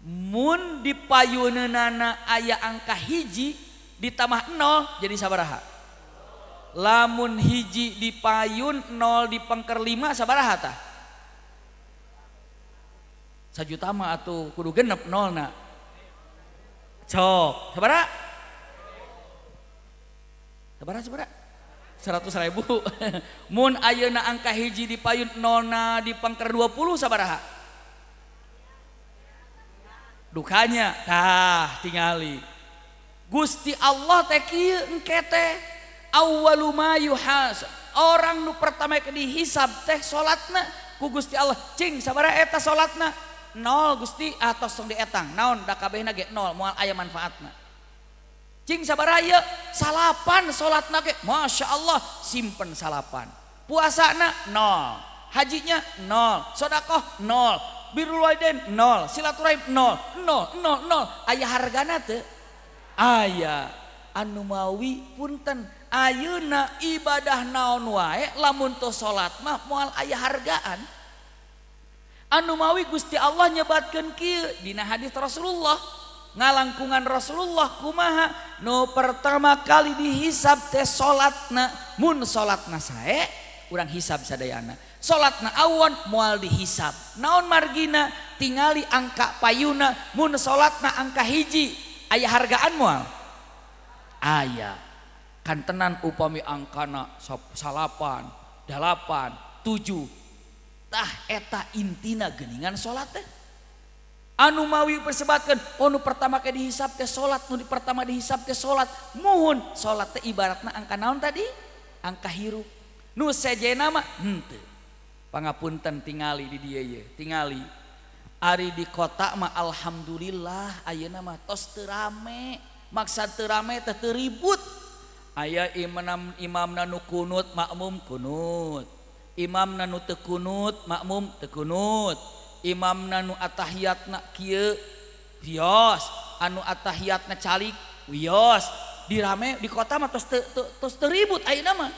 mun dipayunenana ayah angka hiji ditambah nol jadi sabaraha lamun hijji diayun nol dipengka 5 saabaha saju ta atau kudu genep no 100.000una angka hiji dipayun nona dipengka 20 sa dukanya tinggal Gusti Allahte uiyu orang lu pertama ke di hissab teh salatna ku Gusti Allahing sabareta salatna nol Gusti atau etang naon nolal aya manfaatnaing saaba salapan salat na Masya Allah simpan salapan puasa anak nol hajinya nolshodaqoh nol biruiden nol si aya hargaa aya anumawi punnten tuh Ayuna ibadah naon wa la salat mah mual aya hargagaan anu mauwi Gusti Allah nyebatkan killdina hadits Rasulullah nga langkungan Rasulullah kumaha no pertama kali dihisab tes salatnamun salat na saya kurang hisab sayaana salat na awon mual dihisab naon margina tinggal angka payuna mu salat na angka hiji aya hargagaan mual ayam tenan upami aangkan salapan 87tah eta intina geningan salat anu mawi persesebakan onu oh, pertama ke dihisap ke salat nudi pertama dihisap ke salat mohon salat ibarat nangka naon tadi angka hirup nu saja hmm namapunten tinggal di dia tinggal Ari di kotak ma Alhamdulillah A nama tossterme maksaterame terribut aya imm Imam nanunut makmum kunut Imam Nanu Tekunt makmum tekunt Imam nanutahiyaat na anutahat nalik di rame di kotaribut nama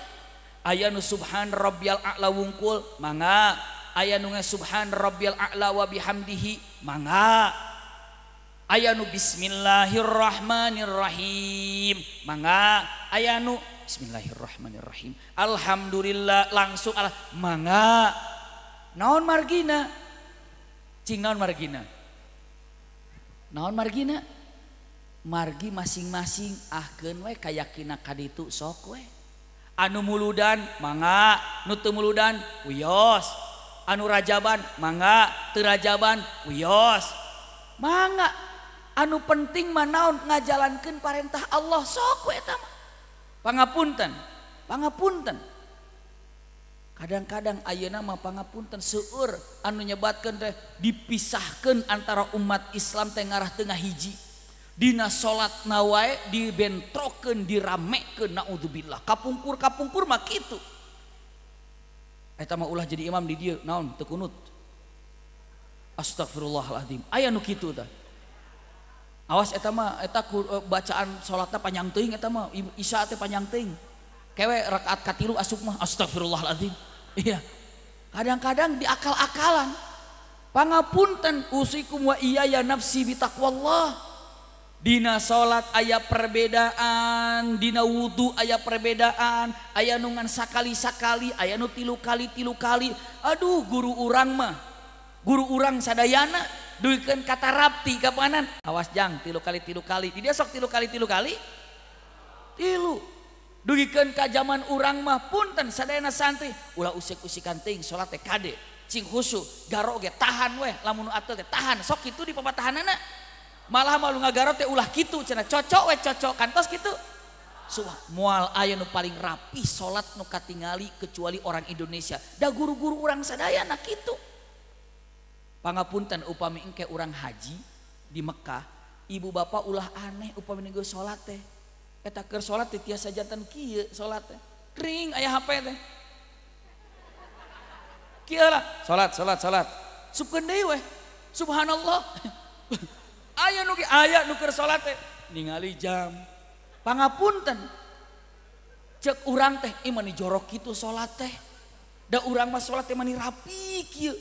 aya nu Subhan Rob Ala wungkul manga aya nuga Subhan Rob Ala wa Hamdihi manga Ayyannu Bismillahirrahhmanirrohim manga ayanu Bismillahirrohmanrohim Alhamdulillah langsung alat manga noon margina singaon Hai noon margina margi masing-masing ahgen kayakkin sowe anu muuludan manga nutumuludanyos anu jaban manga Tirajaban wyos manga penting manaon ngajalankan perintah Allah sokupangpuntenpangpunten Hai kadang-kadang Ayo namapanggapunten seuur anu menyebabkan de dipisahkan antara umat Islam Tenrah Ten hiji Dinas salat nawa dibentroken diramai ke naudzubillah kapungkur kapungkur maulah jadi Imam na Astafirrullahdim Aynu gitu was eh, bacaan salat panjang panjang ke ra as kadang-kadang dia akal-akalanpanggapunten us nafsidina salat aya perbedaandina wudhu aya perbedaan ayaungan sakali sakali ayanut tilu kali tilu kali aduh guru urangma urang Sadayana duikan kata rapti gaban awas tilu kali tilu kalilu kali tilu kalilu dukan zaman urang mah pun san us ta ta so itu di peahan anak malahgaraot ulah gitu ce cocokwe cocok kantos gitu mual aya paling rapi salat nu katatingali kecuali orang Indonesia udah guru-guru urang Sadayana gitu ui panggapuntan upami inke urang haji di Mekkah ibu bapak ulah aneh up nego salat teh pe salat ti jatan Ki salat aya HPlah salat salat salat sub subhanallah aya aya nu salatali jampangpun ceuran teh imani jook itu salat teh urang masalah yang mani rapiikan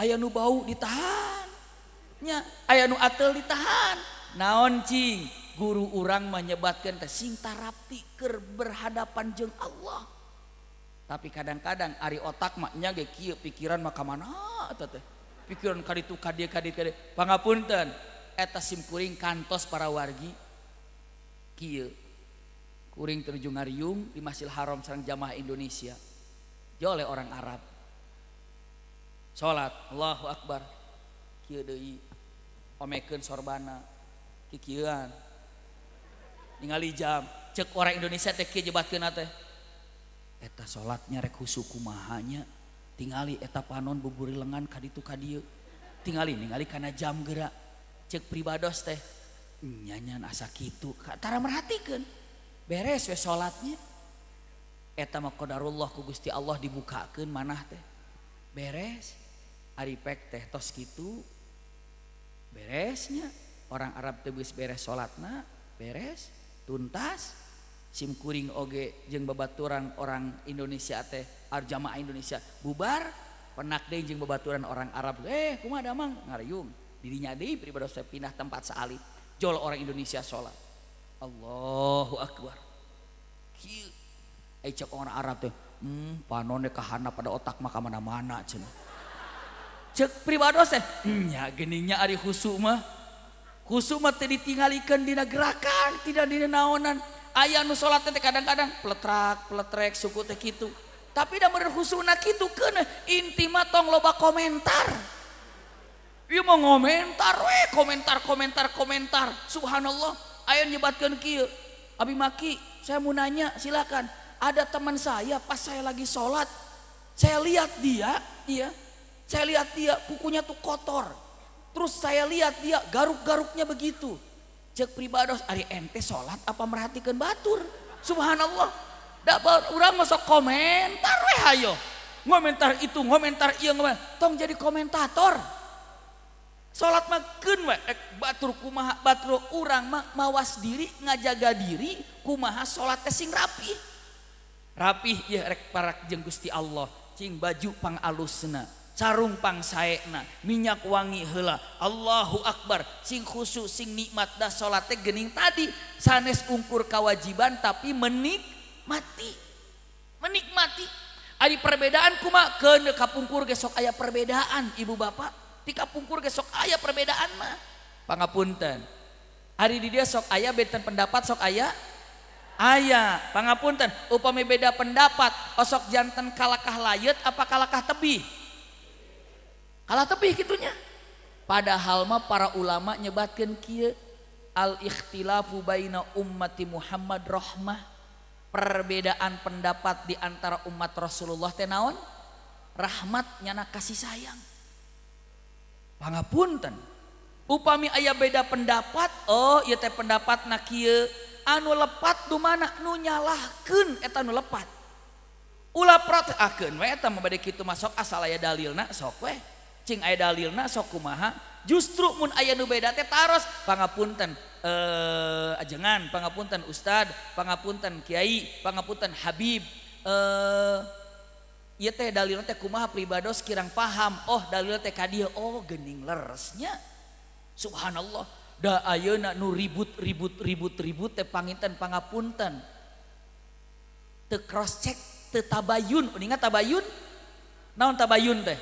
aya nubau ditahannya ayanu at ditahan naonncing guru-urang menyebatkanta rapi ke berhadapan je Allah tapi kadang-kadang Ari otaknya pikiran maka mana pikiran itupun eta simkuring kantos para wargi ki terjungaryium dimasil haram sang jamaah Indonesia oleh orang Arab Hai salatallahu akbar sorban tinggal jam cek orang Indonesia teheta salatnya kumahanya tinggali eta panon buburi lengan ka itu ka tinggali ningali karena jam gerak cek pribados teh nyanya as gitu karena merhatikan beres salatnya Gusti Allah dibukakan mana teh beres Ari tehtos gitu Hai beresnya orang Arab tebus beres salatna beres tuntas simkuring Oge jeng bebaturan orang Indonesia teh Arjamaah Indonesia bubar penadeng bebaturan orang Arab eh, deh cumang ngaraym dirinya di priba saya pinah tempat salib Jol orang Indonesia salat Allahu akbar eh, hmm, pan kehana pada otak maka mana-mana ce pribanya hmm, khuuma ditingalikan di gerakan tidak direnaonan ayaah nu salat kadang-kadangrakrek suku gitu tapi tidak berkh gitu ke inti tong loba komentar mau ngomenttar komentar-komentarkomentar Subhanallah Ayo nyebatkan kia. Abi Maki, saya mau nanya, silakan. Ada teman saya pas saya lagi sholat, saya lihat dia, iya, saya lihat dia kukunya tuh kotor. Terus saya lihat dia garuk-garuknya begitu. Cek pribados, Ari ente sholat apa merhatikan batur? Subhanallah. Dapat orang masuk komentar weh Ngomentar Komentar itu, ngomentar iya, Tong jadi komentator. salat makan eh, Batur kuma Baro urang mawas diri ngajaga diri ku maha salat keing rapi rapirek para jeng Gusti Allah singing bajupang alusna Carrumppang sayana minyak wangi hela Allahu akbar sing khusu sing nikmatdah salat Gening tadi sanes ungkur kewajiban tapi menikmati menikmati A perbedaan kuma kede kap pungkur gesok aya perbedaan ibu Bapakpak tika pungkur sok ayah perbedaan mah pangapunten hari di dia sok ayah beten pendapat sok ayah ayah pangapunten upami beda pendapat osok oh jantan kalakah layet apa kalakah tebi? kalah tebih gitunya padahal mah para ulama nyebatkan kia al ikhtilafu baina ummati Muhammad rahmah perbedaan pendapat di antara umat Rasulullah tenaon rahmat nyana kasih sayang panpunten upami ayah beda pendapat Oh te pendapat na anu lepat dumanaknu nyalaken lepat masuk asal aya dalil na so aya dalil soha justru aya nu beda taospangpunten eh angan pengapuntan Ustadpangpuntan Kyai pangaputan Habib eh pribarang paham oh, dalnya oh, Subhanallah ribuributriburibut panitanpununun oh,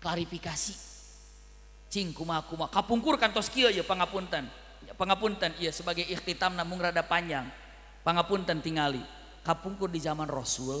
klarifikasi kapung kanpuntan pengapuntan Iya sebagai ikhtiam namunrada panjangpangpuntan tinggali kapungkur di zaman Rasul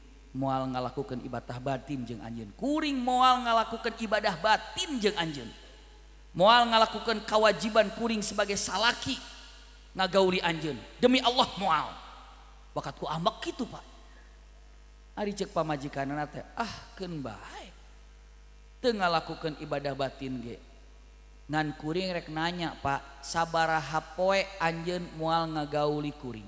mual melakukan ibadah batin jeng anj kuring mual lakukan ibadah batin jeng Anj mual melakukan kewajiban kuring sebagai salaki ngagauli Anjun demi Allah mual makaku a gitu Pak cekji kan lakukan ibadah batin genankuring rek nanya Pak saaba hapoek Anjen mual ngagauli kuring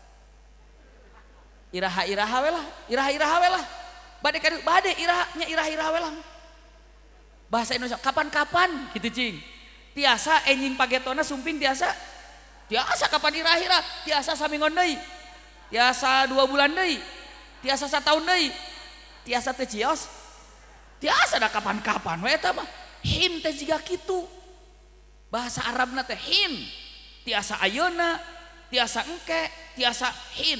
iraha iraha welah, iraha iraha we bade kadu bade irahnya iraha iraha we bahasa Indonesia kapan-kapan gitu cing tiasa enjing pagetona sumping tiasa tiasa kapan iraha iraha tiasa samingon deh tiasa dua bulan deh tiasa tahun deh tiasa tecios tiasa dah kapan-kapan wae tama mah teh jika kitu bahasa Arab nate him tiasa ayona tiasa engke tiasa hin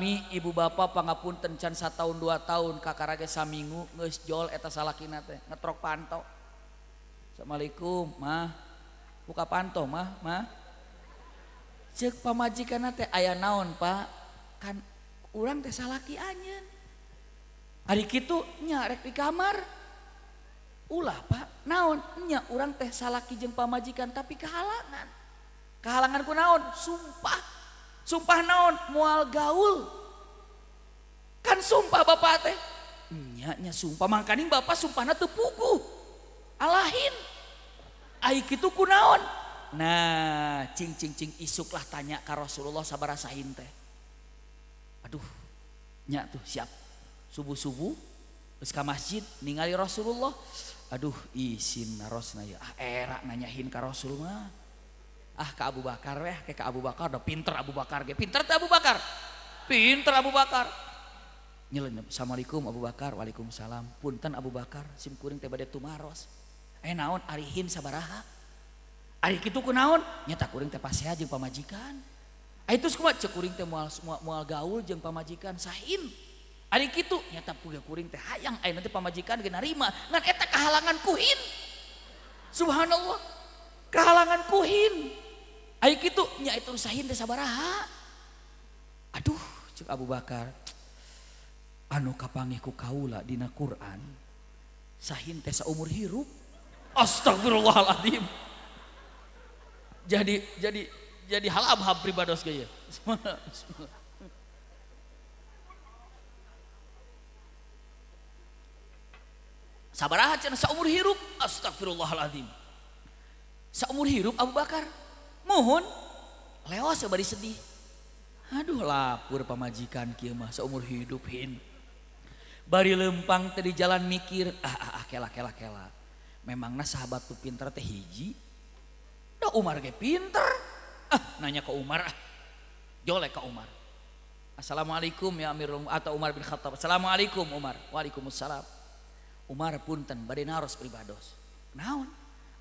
mi ibu bapak pengapun tencansa tahun 2 tahun kakakraga saminggu ngejol ngesalamualaikum buka panto mahjikan aya naon Pak kan ulang tehsa hari gitu nyarek di kamar Pak naonnya orang tehsa jempa majikan tapi kehalanan kehalanganku naon sumpahku Sumpah naon mual gaul. Kan sumpah bapak teh. Nyanya sumpah mangkaning bapak sumpahna tuh puguh. Alahin. aik itu kunaon? Nah, cing cing cing isuklah tanya ke Rasulullah sabarasahin teh. Aduh, nyat tuh siap. Subuh-subuh Terus ke masjid ningali Rasulullah. Aduh, isin narosna ya. Ah, era nanyahin ke Rasulullah ah ke Abu Bakar weh ke Abu Bakar udah pinter Abu Bakar ke. pinter tuh Abu Bakar pinter Abu Bakar nyelenep Assalamualaikum Abu Bakar Waalaikumsalam punten Abu Bakar sim kuring teh tumaros eh naon ari sabaraha ari kitu ku kunaon nyata kuring teh sehat jeng pamajikan ah itu kumaha cek kuring teh mual, mual gaul jeng pamajikan sahin ari kitu nyata puga kuring teh hayang aya nanti pamajikan ge rima, ngan eta kehalangan kuhin subhanallah kehalangan kuhin ayo gitu nyai itu sahin desa baraha aduh cek Abu Bakar anu kapangiku kaula dina Quran sahin tesa umur hirup astagfirullahaladzim jadi jadi jadi hal abhab pribados gaya sabaraha cenah saumur hirup astagfirullahaladzim ummur hidup aku bakar mohon le sedih Aduhlah pur pemajikan kimah seu ummur hidup bari lempang tadi jalan mikir ah, ah ah kela kela kela memang nasaha tuh pintar teh hiji Umar pintar ah, nanya kau Umar ah Jo kau Umar Assalamualaikum yaami atau Umar binatta Assalamualaikumar waikumsalam Umar Puten bad naros priribados naun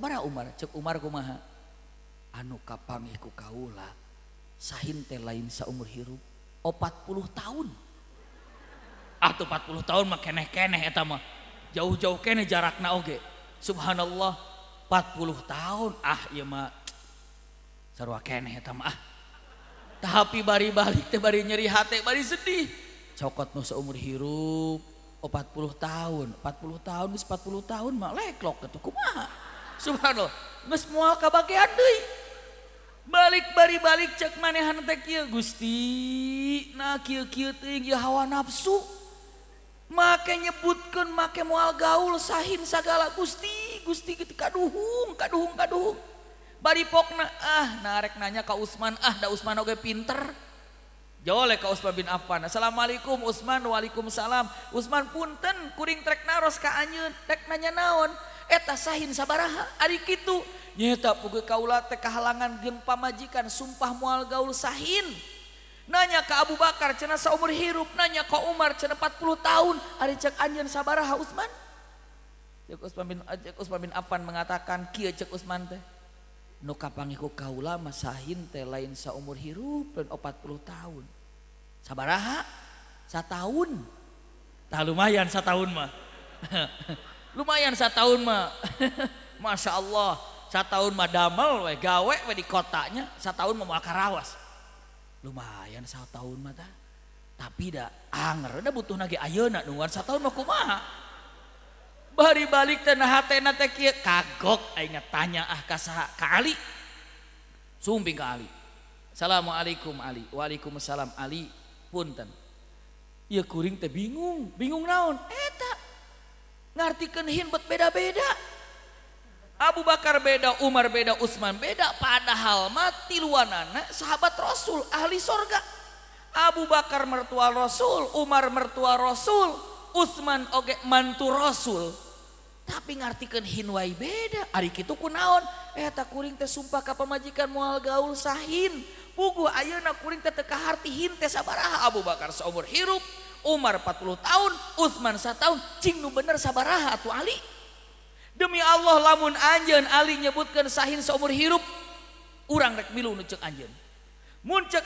punya kepada Umar ce Umarma anu kappangku kaula sahinte lain ummur hirup o 40 tahun ahuh 40 tahun ke-keneh jauh-jauh kene jarak nage Subhanallah 40 tahun ah tapi ah. bari-balik nyeri hati sedih cokot nusa umur hirup o 40 tahun 40 tahun 40 tahun malekk kekuma Subhanallah semua kau pakai balik-bari-balik cek manehan Gusti hawa nafsu make nyebutken make mual gaul sahin sagala guststi gusti gitu ka duhung ka duhung kauh bari pokna ah narek nanya kau Usman ahdah Ustmange pinter ja kau us bin apa Assalamualaikum Ustman waikumsalam Ustman Punten kuriing trek naros ka anyu tekk nanya naon ke eta sahin sahaadikta kaula kahalangan gempamajikan sumpah mual gaul sahin nanya ke Abubakar cena sa umur Hirup nanya kau Umar cede 40 tahun sa Utman mengatakanulahin lain sa umur hirup dan 40 tahun saha sa tahun tak lumayan sa tahun mah haha lumayan satu tahun mah Masya Allah satu tahun mah damel we gawe we di kotanya satu tahun mah karawas lumayan satu tahun mah ta. tapi dah anger dah butuh lagi, nak nak nungguan tahun mah kumaha bari balik teh nah hati teh kieu kagok aing tanya ah kasah, saha sumbing Ali sumping ke Ali Assalamualaikum Ali Waalaikumsalam Ali punten ya kuring teh bingung bingung naon eta eh, ui ngaikan hinbat beda-beda Abu bakar beda Umar beda Utman beda pada hal mati luar anak sahabat rasul ahli sorga Abu Bakar mertua rasul Umar mertua rasul Ustman ogek mantu Raul tapi ngaartikan hinway beda Ari ituku naon eh, taking te sumpaka pemajikan mual gaul sahin pugu auna kuring tekahatihintesaba Abu bakar seuur hirup Umar 40 tahun utman satu tahuning bener saaba demi Allah lamun Anjan Ali nyebutkan sahin seumur hirup unek milukjanncek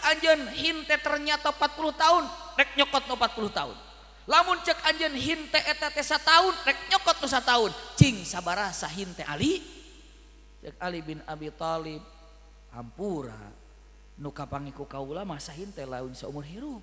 Anjan hinte ternyata 40 tahunnekk nyokot no 40 tahun lamun cekjan hin tahunnek kot tahun saaba Ali Ali Abi Thlibpura nukaangiku kau lama sahinte laun seumur hirup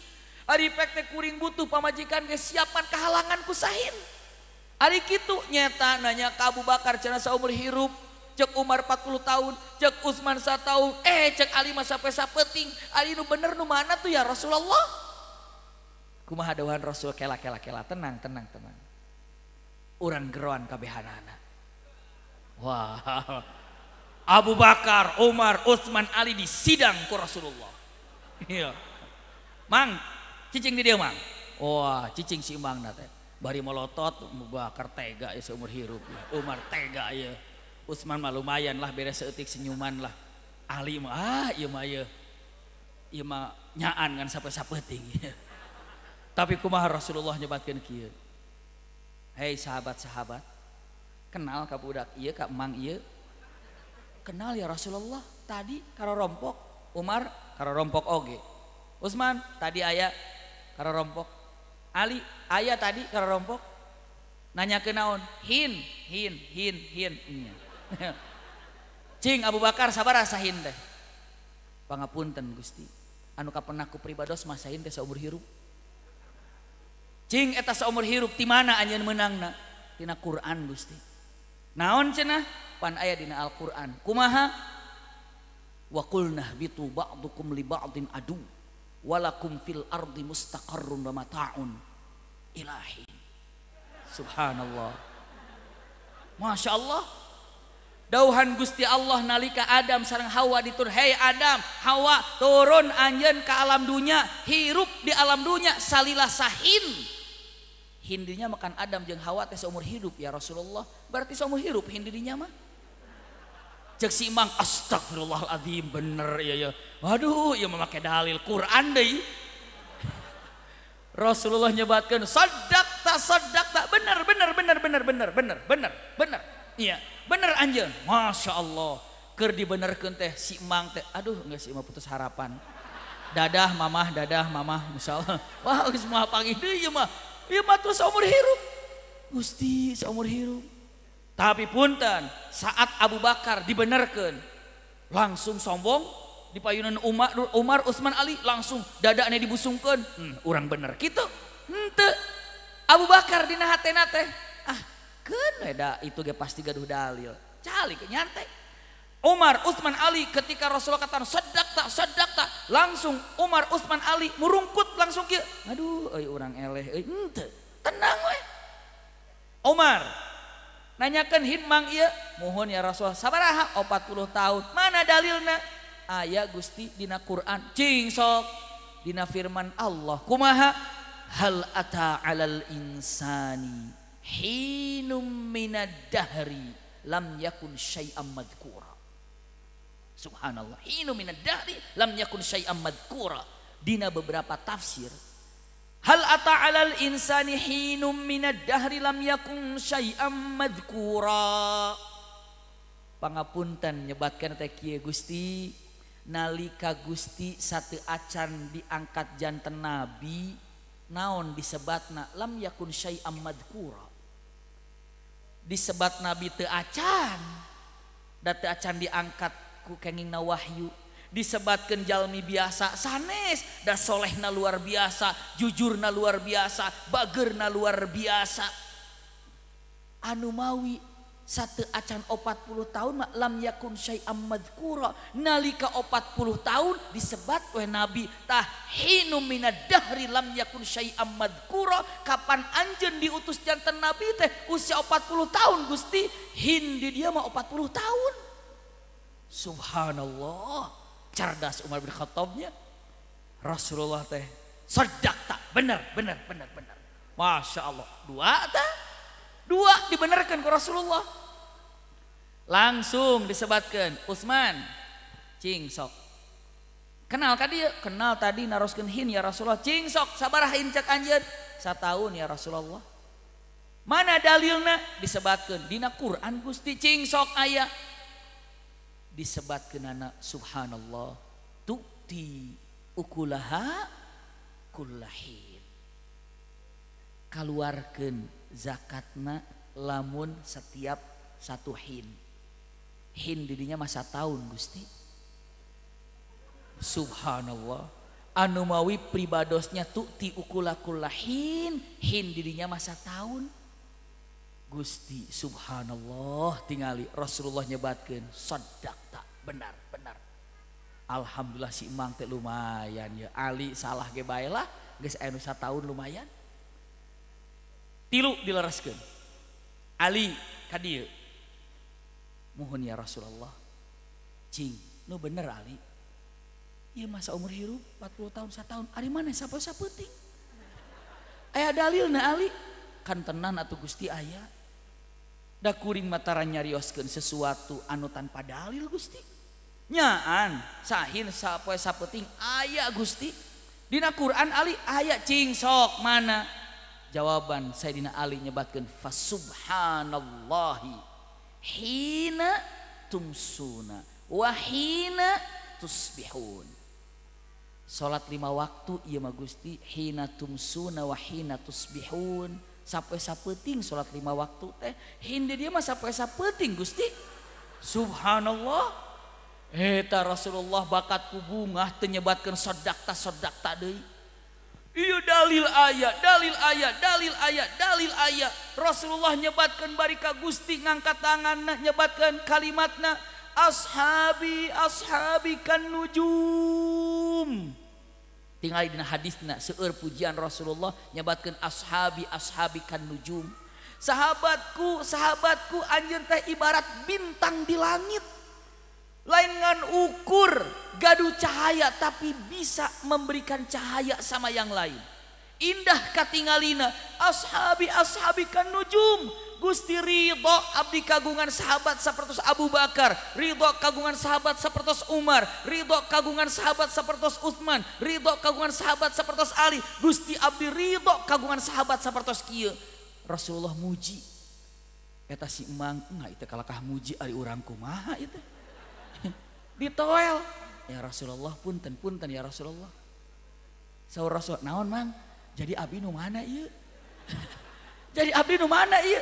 Ari pekte kuring butuh pamajikan ge siapan kehalangan ku sahin. Ari kitu nyata nanya ka Abu Bakar cenah saumur hirup, cek Umar 40 tahun, cek Utsman 1 tahun, eh cek Ali masa pesa peting. Ali nu bener nu mana tuh ya Rasulullah? Kumaha dawuhan Rasul kela kela kela tenang tenang tenang. Urang geroan kabehanana. Wah. Abu Bakar, Umar, Utsman, Ali di sidang ku Rasulullah. Iya. Mang, cicing di dia mang wah cicing si mang nate bari melotot, bakar tega ya seumur hidup. Umar tega ya Usman malu lumayan lah beres seetik senyuman lah Ali mah ah iya mah ya, iya mah nyaan kan sampai sapeting ya. tapi kumaha Rasulullah nyebatkan kia hei sahabat-sahabat kenal kak budak iya kak mang iya kenal ya Rasulullah tadi karo rompok Umar karo rompok oge Usman tadi ayah ropok Ali aya tadipok nanya ke naon hin Abu bakar sabar hinpangpunten Gusti anu ka penaku pribados masa hin di mana menang Quran Gusti naon cenah pan ayat dina Alquran kumaha wakulku adung walakum fil ardi mustaqarrun wa mata'un ilahi subhanallah Masya Allah dauhan Gusti Allah nalika Adam sarang Hawa ditur hei Adam Hawa turun anjen ke alam dunia hirup di alam dunia salilah sahin hindinya makan Adam jeng Hawa tes umur hidup ya Rasulullah berarti seumur hidup hindinya mah simang Astaglah bener ya Waduh memakai dalil Quran Rasulullah menyekan tak bener bener bener bener bener bener bener bener Iya bener Anj Masya Allah di bener ke teh si mang teh aduh putus harapan dadah Mamah dadah Mamah musa Gustiur Tapi punten, saat Abu Bakar dibenarkan, langsung sombong di payunan Umar, Umar Utsman Ali langsung dadanya dibusungkan. Hmm, orang bener gitu. Ente. Abu Bakar dina hati teh. Ah, kenapa kan itu ge pasti gaduh dalil. Cali ke nyantai. Umar Utsman Ali ketika Rasulullah kata sedak tak sedak tak langsung Umar Utsman Ali merungkut langsung ke. Aduh, orang orang eleh euy Tenang weh. Umar nanyakan hidmang iya mohon ya Rasulullah sabaraha 40 tahun mana dalilna ayah Gusti dina Quran cingsok dina firman Allah kumaha hal ata alal insani hinum minad dahri lam yakun syai'am madkura subhanallah hinum minad dahri lam yakun syai'am madkura dina beberapa tafsir hal ataalal insani hinumminadahri la yamad Qurapangpunten nyebatkan teiye Gusti nalika Gusti satu acan diangkat jantan nabi naon disebat na lam yakun Syai Ahmad Qura disebat nabi te acan data acan diangkat kukenging nawahyu disebatkan jalmi biasa sanes dan solehna luar biasa jujurna luar biasa bagerna luar biasa anu mawi satu acan puluh tahun mak lam yakun amad kura nalika puluh tahun disebat oleh nabi tah hinu minad dahri lam yakun syai amad kura kapan anjen diutus jantan nabi teh usia puluh tahun Gusti hindi dia mah puluh tahun subhanallah das Umar berkhoattabnya Rasulullah teh bener bener bener- Masya Allah dua dibenarkan Rasulullah langsung disebabkan Utsman kenal tadi kenal tadi na ya Rasulullah sa ya Rasulullah mana dalilnya disebabkan Dinakurstiingsok aya kenana subhanallah tukti ukulaha kullahin keluarkan zakatna lamun setiap satu hin hin dirinya masa tahun Gusti subhanallah anumawi pribadosnya tukti ukula kullahin hin dirinya masa tahun Gusti subhanallah tingali Rasulullah nyebatkan sodak tak benar benar Alhamdulillah si emang teh lumayan ya Ali salah ge bae lah geus aya nu tahun lumayan tilu dilaraskeun Ali ka dieu ya Rasulullah cing nu bener Ali ieu masa umur hirup 40 tahun satu tahun ari mana siapa sapa penting aya dalilna Ali kan tenan atau Gusti ayah Da kuring matara nyarioskeun sesuatu anu tanpa dalil Gusti. Nyaan sahin sapoe sapeting aya Gusti. Dina Quran Ali aya cing sok mana? Jawaban Sayyidina Ali nyebatkan fasubhanallahi hina tumsuna wahina tusbihun. Salat lima waktu iya mah Gusti hina tumsuna wahina tusbihun pesa peting salat lima waktu teh hindi dia masa pea peting Gusti Subhanallah heta Rasulullah bakat hubbungah menyebatkanshodaktadakkta dalil aya dalil ayat dalil ayat dalil ayat Rasulullah menyebatkan barka Gusti ngangkat tangan nah menyebatkan kalimatna ashabi ashabikan nuju punyadina hadits seu pujian Rasulullah nyabatkan ashabi ashabikan nujum sahabatku sahabatku anyai ibarat bintang di langit lainan ukur gadodu cahaya tapi bisa memberikan cahaya sama yang lain Indah Kaingallina ashabi ashabikan nujum. Gusti ridho abdi kagungan sahabat seperti Abu Bakar, ridho kagungan sahabat seperti Umar, ridho kagungan sahabat seperti Uthman ridho kagungan sahabat seperti Ali, Gusti abdi ridho kagungan sahabat seperti Kiyo Rasulullah muji. Eta si emang, Enggak itu kalakah muji ari orangku kumaha itu. Ditoel. Ya Rasulullah punten punten ya Rasulullah. Saur Rasul naon mang? Jadi abdi nu mana iya, Jadi abdi nu mana iya.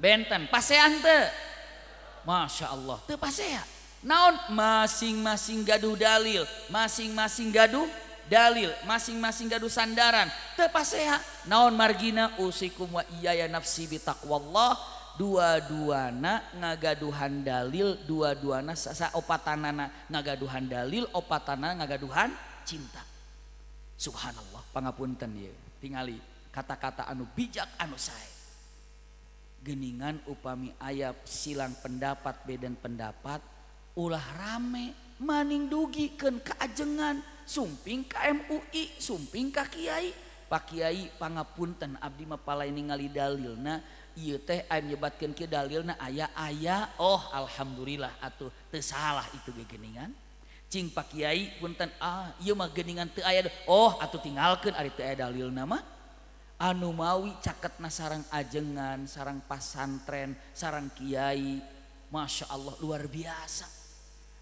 be pasante Masya Allah te naon masing-masing gaduh dalil masing-masing gaduh dalil masing-masing gaduh sandaran tepasse naon margina us nafsibita duaana nagaduhan dalil dua-duana oatanana nagaduhan dalil opatana nagaduhan cinta Subhanallah pengapun tenil tinggali kata-kata anu bijak anu saya ingan upami ayaah silang pendapat bedan pendapat ulah rame maning dugiken keajengan sumping KMUI sumping ka Kyai Pak Kyai panga Puten Abdimahpalai ningali dalilna tehbatkan ke dalilna aya aya Oh alhamdulillah atau ter salahlah itu keingan Pak Kyai Punten ah, Oh atau tinggalkan Ari dalil nama anu mawi caket na sarang ajengan sarang pasantren sarang Kyai Masya Allah luar biasa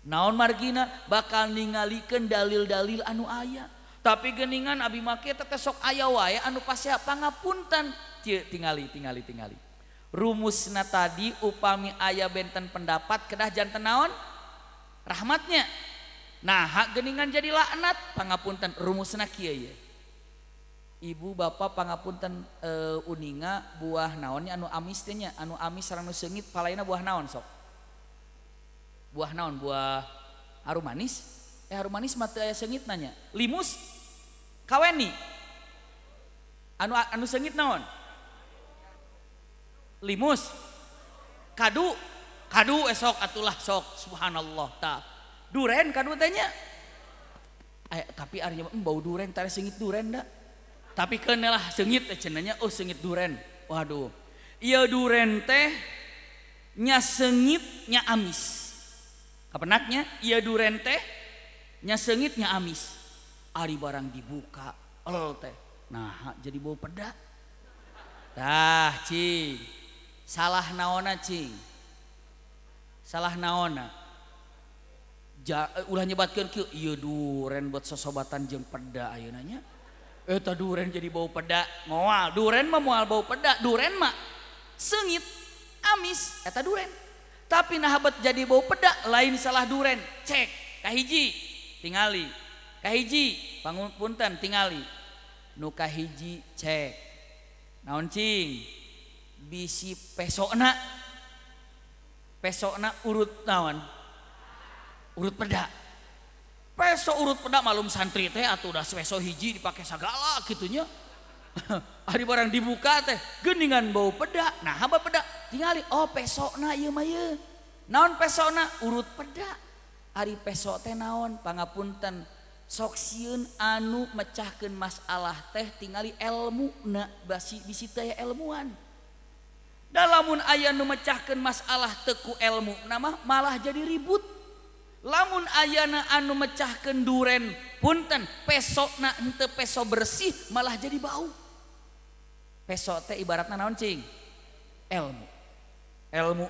naon margina bakal ningali ken dalil-dalil anu ayah tapi genningan Abi maketessok aya way ya anu pas panggapunten tinggali tinggalitingi rumusna tadi upami ayah benten pendapat kenajan tenaon rahmatnya nah hak genningan jadilah anakt panggapunten rumusna Kyai bu bapanggapunten eh, uninga buah naon ya anu amisnya anu amis sengit buah naon so buah naon buah Harrumnis Harmanismati eh, sengit nanya limus ka anu sengit naon limus kadu kadu esoklah sok Subhanallah ta duren tapinyabau dureng sengit duren nda tapi kelah sengitcenanya Oh sengit duren Waduh dure tehnya sengitnya amis kapanaknya ia dure tehnya sengitnya amis ali barang dibuka teh jadi bawa peda salah naona salah naonanye duren buat sosobatan je peda ayunnya Eh, duren jadi bau peda ngoal duren memual bau pedak duren mak sengit amis eta duren tapi nabat jadi bau pedak lain salah duren cekkah hiji tinggali Kaji pangun puntan tinggali Nukah hiji cek na bisi pesok besok urut tawan urut pedak besok urut pedak malam santri teh atau udahweso hiji dipakai sa gitunya hari padang dibuka teh genningan bau pedak nah ha peda tinggali opesok oh, naon peso urut peda hari pesok teh naonpangpunten sokun anu ecahkan masalah teh tinggali elmu basi dis situ ya ilmuwan dalamun ayah memecahkan masalah teku elmu nama malah jadi ributnya Laun aya naanu macah kenduren punten pesok na entepesok bersih malah jadi bau Pesok te ibarat na naon elmu elmu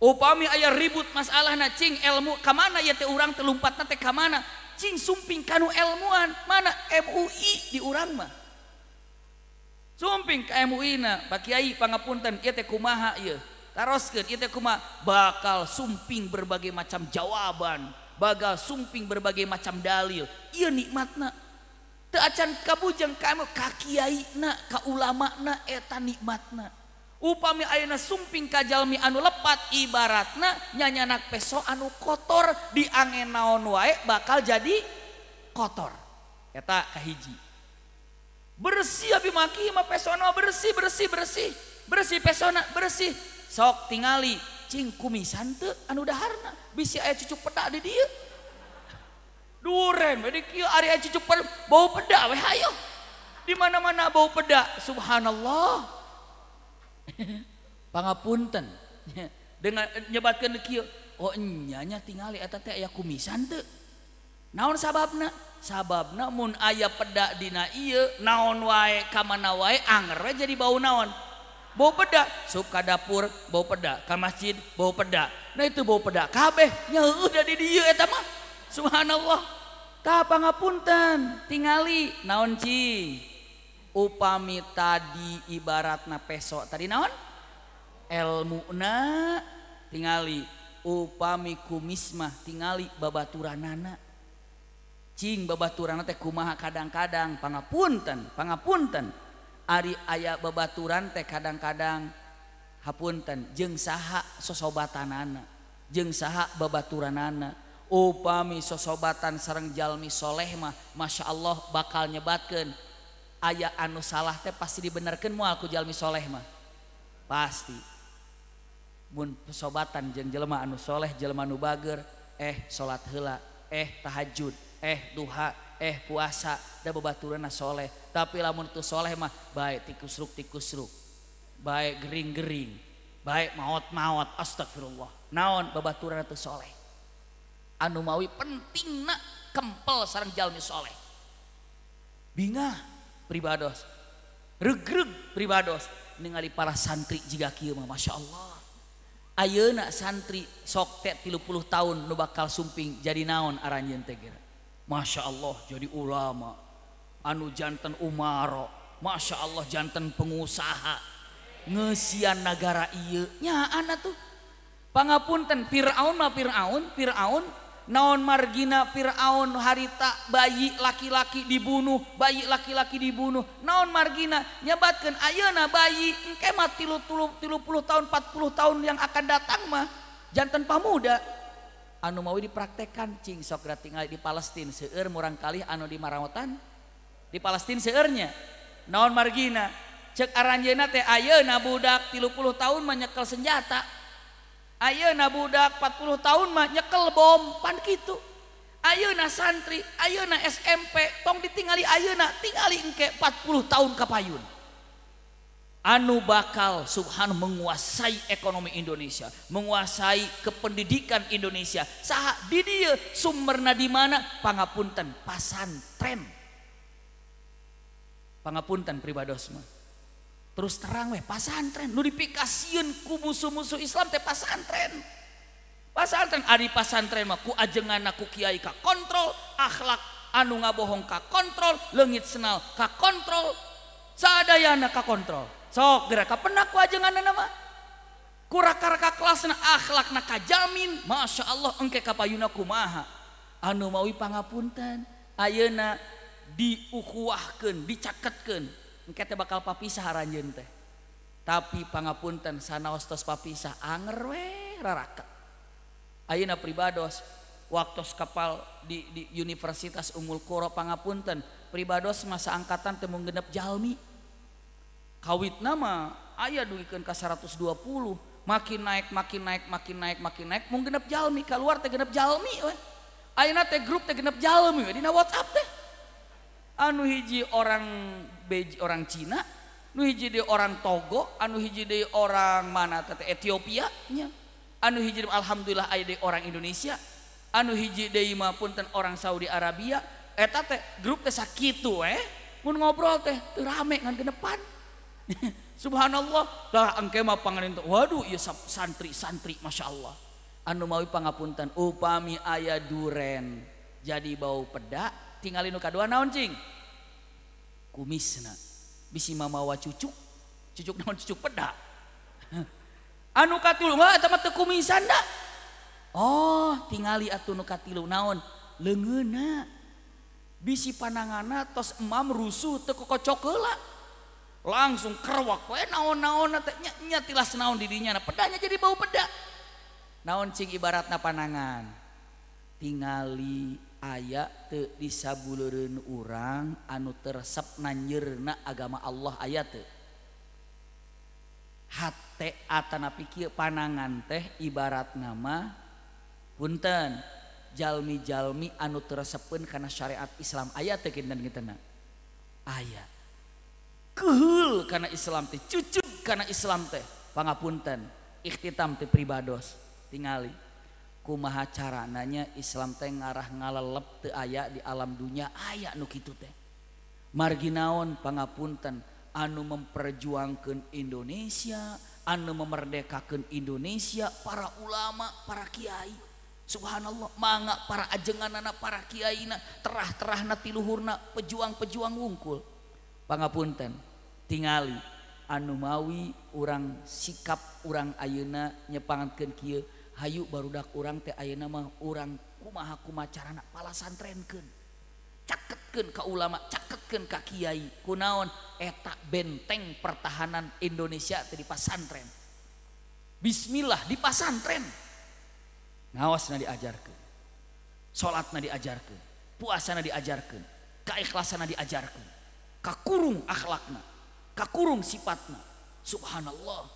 Upa mi ayaah ribut masalah na ing elmu kamana ya te urang telumpat na kamanaing suming kanu elmuan mana FUI di uran sumping keU na bakyi pangpuntan te ku may. bakal sumping berbagai macam jawaban bakal sumping berbagai macam dalil nikmatna kamu ka nikmat upami a sumping kajal anu lepat ibarat na nyanyanak peso anu kotor di an naon wa bakal jadi kotor bersih mamah bersih bersih bersih bersih peso anak bersih sok tinggal cinc kumis san an aya cucu pere cu pe dimana-mana bau pedak Subhanallahpangpunten dengan menyebabkannya oh, tinggal aya naon sabab sabab aya pedakdina naon wa kam an jadi bau-nawan peda subka dapur peda kamd peda Nah itu pe kabeh Subhanallahpunten tinggal naon C upami tadi ibarat na besok tadi naon el muna tinggal upami kumismah tinggal babatura nana babatura teh kuma kadang-kadang panpunten pangapunten ayat bebaturan teh kadang-kadang hapunten jeng sah sosobatan anak jeng sahk bebaturan nana upami sosobatan serreng Jalmi Salehmah Masya Allah bakal nyebakan aya anu salah teh pasti dibenarkanmu aku Jalmi Salehmah pasti perbatan jeng jelmaanusholeh Jelma nu bagr eh salat hela eh tahajud eh duhaku Eh, puasa dabaleh tapilahleh mah baik tikus tikus baik baik maut-mat astagfirullah naon bebaturan atauleh anu mauwi penting kempelsaranjalleh bina pribados reg pribados ningali para santri jika Masya Allahak santri sotet 30 tahun no bakal sumping jadi naon aranjentegere Masya Allah jadi ulama anu jantan Umarro Masya Allah jantan pengusaha ngeian negara ilnya anak tuhpanggapunten Firaun ma Firaun Firaun naon margina Firaun harita bayi laki-laki dibunuh bayi laki-laki dibunuh naon margina nyabatkan Ayna bayi kemat tilutulup tilupul tahun 40 tahun yang akan datang mah jantan Pamuda yang mau dipraktekkancincing sokra tinggal di Palestine seeur murangkali anu di marangawatan di Palestine seeurnya naon margina cek Anjena ayeuna budak 30 tahun menyekel senjata Ayeuna budak 40 tahun mah nyekel bom pan gitu Auna santri auna SMP pong ditinggali auna tinggalgaliingke 40 tahun kapayun anu bakal Subhan menguasai ekonomi Indonesia menguasai ke pendidikan Indonesia saat did sumber na di manapangpuntan pasant rempangpuntan pribados terus terang weh pasantren nuifikasiin ku muuh-musuh Islam teh pasantren pasantren pasantren aje anakai kontrol akhlak anu nga bohong ka kontrol lenggit sennal ka kontrol anak ka kontrol gera penaku aja kura-karkak kelas akhlak naka jamin Masya Allah eke kap Yunaku maha anu mauwipanggapuntan ayena diukuahkan dicaketkannya bakal Pakis tapipanggapunten sana ostas Papisah an Ayeuna pribados waktu kapal di Universitas Umuul Koro Pangapunten pribados masa Angkatan temung genap Jami Nam ayaah duikan 120 makin naik makin naik makin naik makin naik maugenpjalmi kalau keluar teh genpjalmi anu hiji orang Beiji orang Cina orang Togo anu hijiide orang manatete Ethiopianya anu hijrim Alhamdulillah orang Indonesia anu hijji Demapun ten orang Saudi Arabia grupnya sakit eh. ngobrol teh rame kan ke depan Subhanallah lahangkema panganintuk waduh ya santri-santri Masya Allah anu mauwi pangapuntan upami ayah duren jadi bau peda tinggalin ka kedua naoning kumis bisi mamawa cucuk cucukon cucu pe an Oh tinggal atlu naon le bisi panangan atass emam rusuh teko kok cokela langsung kewak naon-na tionnyaaknya jadibau pe naon ibarat na panangan tinggal ayat bisabul urang anu tersep nanyerna agama Allah ayat pikir panangan teh ibarat nama hunten jalmi-jalmi anu tereppen karena syariat Islam ayat tekin dan keang ayaah karena Islam teh cucu karena Islam tehpangpunten ikhtiam pribados tinggali ku Mahahacara nanya Islam teh ngarah ngalelep the aya di alam dunia aya Nu gitu teh marginon pengapunten anu memperjuang ke Indonesia anu memerdekakan Indonesia para ulama para Kyai Subhanallah manga para ajenganak para kiaiina ter- terrah na tiluhurna pejuang-pejuang ngungkulpangpunten tinggal an mawi orang sikap orang ayena nyepangatkan hayu barudakna orang Umaha kumacara palasanrenken cakeken Ka ulama cakeken Ka Kyai kunaon etak benteng pertahanan Indonesia keasanren Bismillah diasanren ngawasnya diajarkan salat na diajarkan puasana diajarkan kaiklasana diajarkan Kakurung akhlakna kakurung sifatnya, subhanallah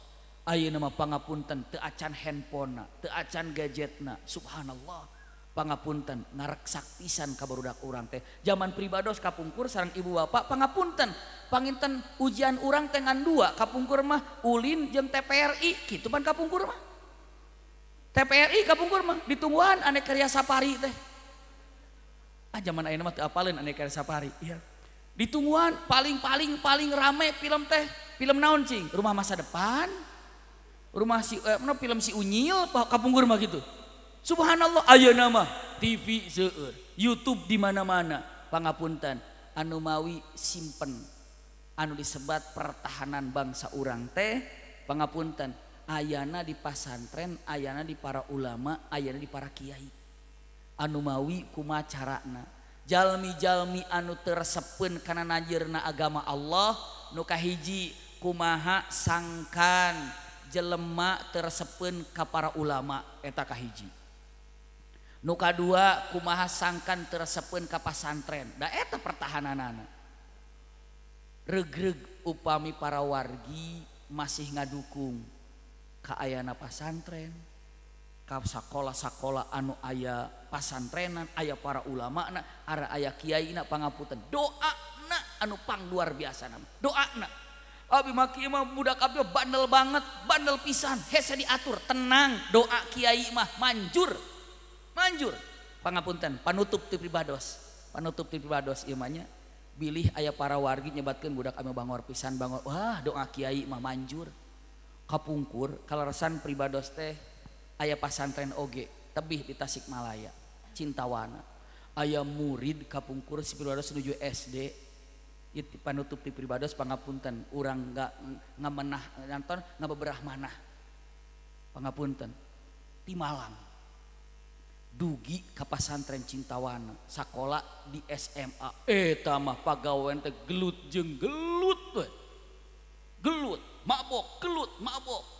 ayo nama pangapunten teacan handphone teacan gadgetna subhanallah pangapunten ngarek saktisan kabarudak urang teh zaman pribados kapungkur sarang ibu bapak pangapunten panginten ujian orang tengan dua kapungkur mah ulin jeng TPRI gitu pan kapungkur mah TPRI kapungkur mah ditungguan aneka karya sapari teh ah zaman ayeuna nama teu apalin aneka karya sapari iya tumbuhan paling-paling paling rame film teh film nancing rumah masa depan rumah si eh, film si unyil Pak Kaung rumah gitu Subhanallah ayana TV YouTube di mana-mana pengapuntan Anumawi simpen anu disebat pertahanan bangsa u teh pengapuntan Ana di Pasantren ayana di para ulama ayana di para Kyai Anumawi kumacarana Mijalmi anu tersepen karena najjrna agama Allah nukah hijji kumaha sangkan jelemak tersepen kap para ulama taka hiji nuka 2 kumaha sangangkan tersepen kap pasantren ndaeta pertahanan Hai regreg upami para wargi masih ngadukung keayaan pasantren sekolah sekolah anu ayaah pasantrenan aya para ulama arah aya Kiaiakpangapen doa anu pang luar biasa nama do bandel banget bandel pisan he diatur tenang doa Kyai Imah manjur manjur pengapunten penutup tipbaados penutup tipados imannya pilih aya para warga nyebatkan Budak kami Bangor pisan banget Wah doa Kiaimah manjur kapungkur kalausan pribados teh pasantren OG tapi kitaikkmalaya cintawana ayam murid kapungkur 107 SD penutup di pribadas pengapunten orang nggak ngamenahton pengapunten di malam dugi kapasantren cintawana sekolah eh, di SMA tamah pagawanut jengutut mabo Kelut mabok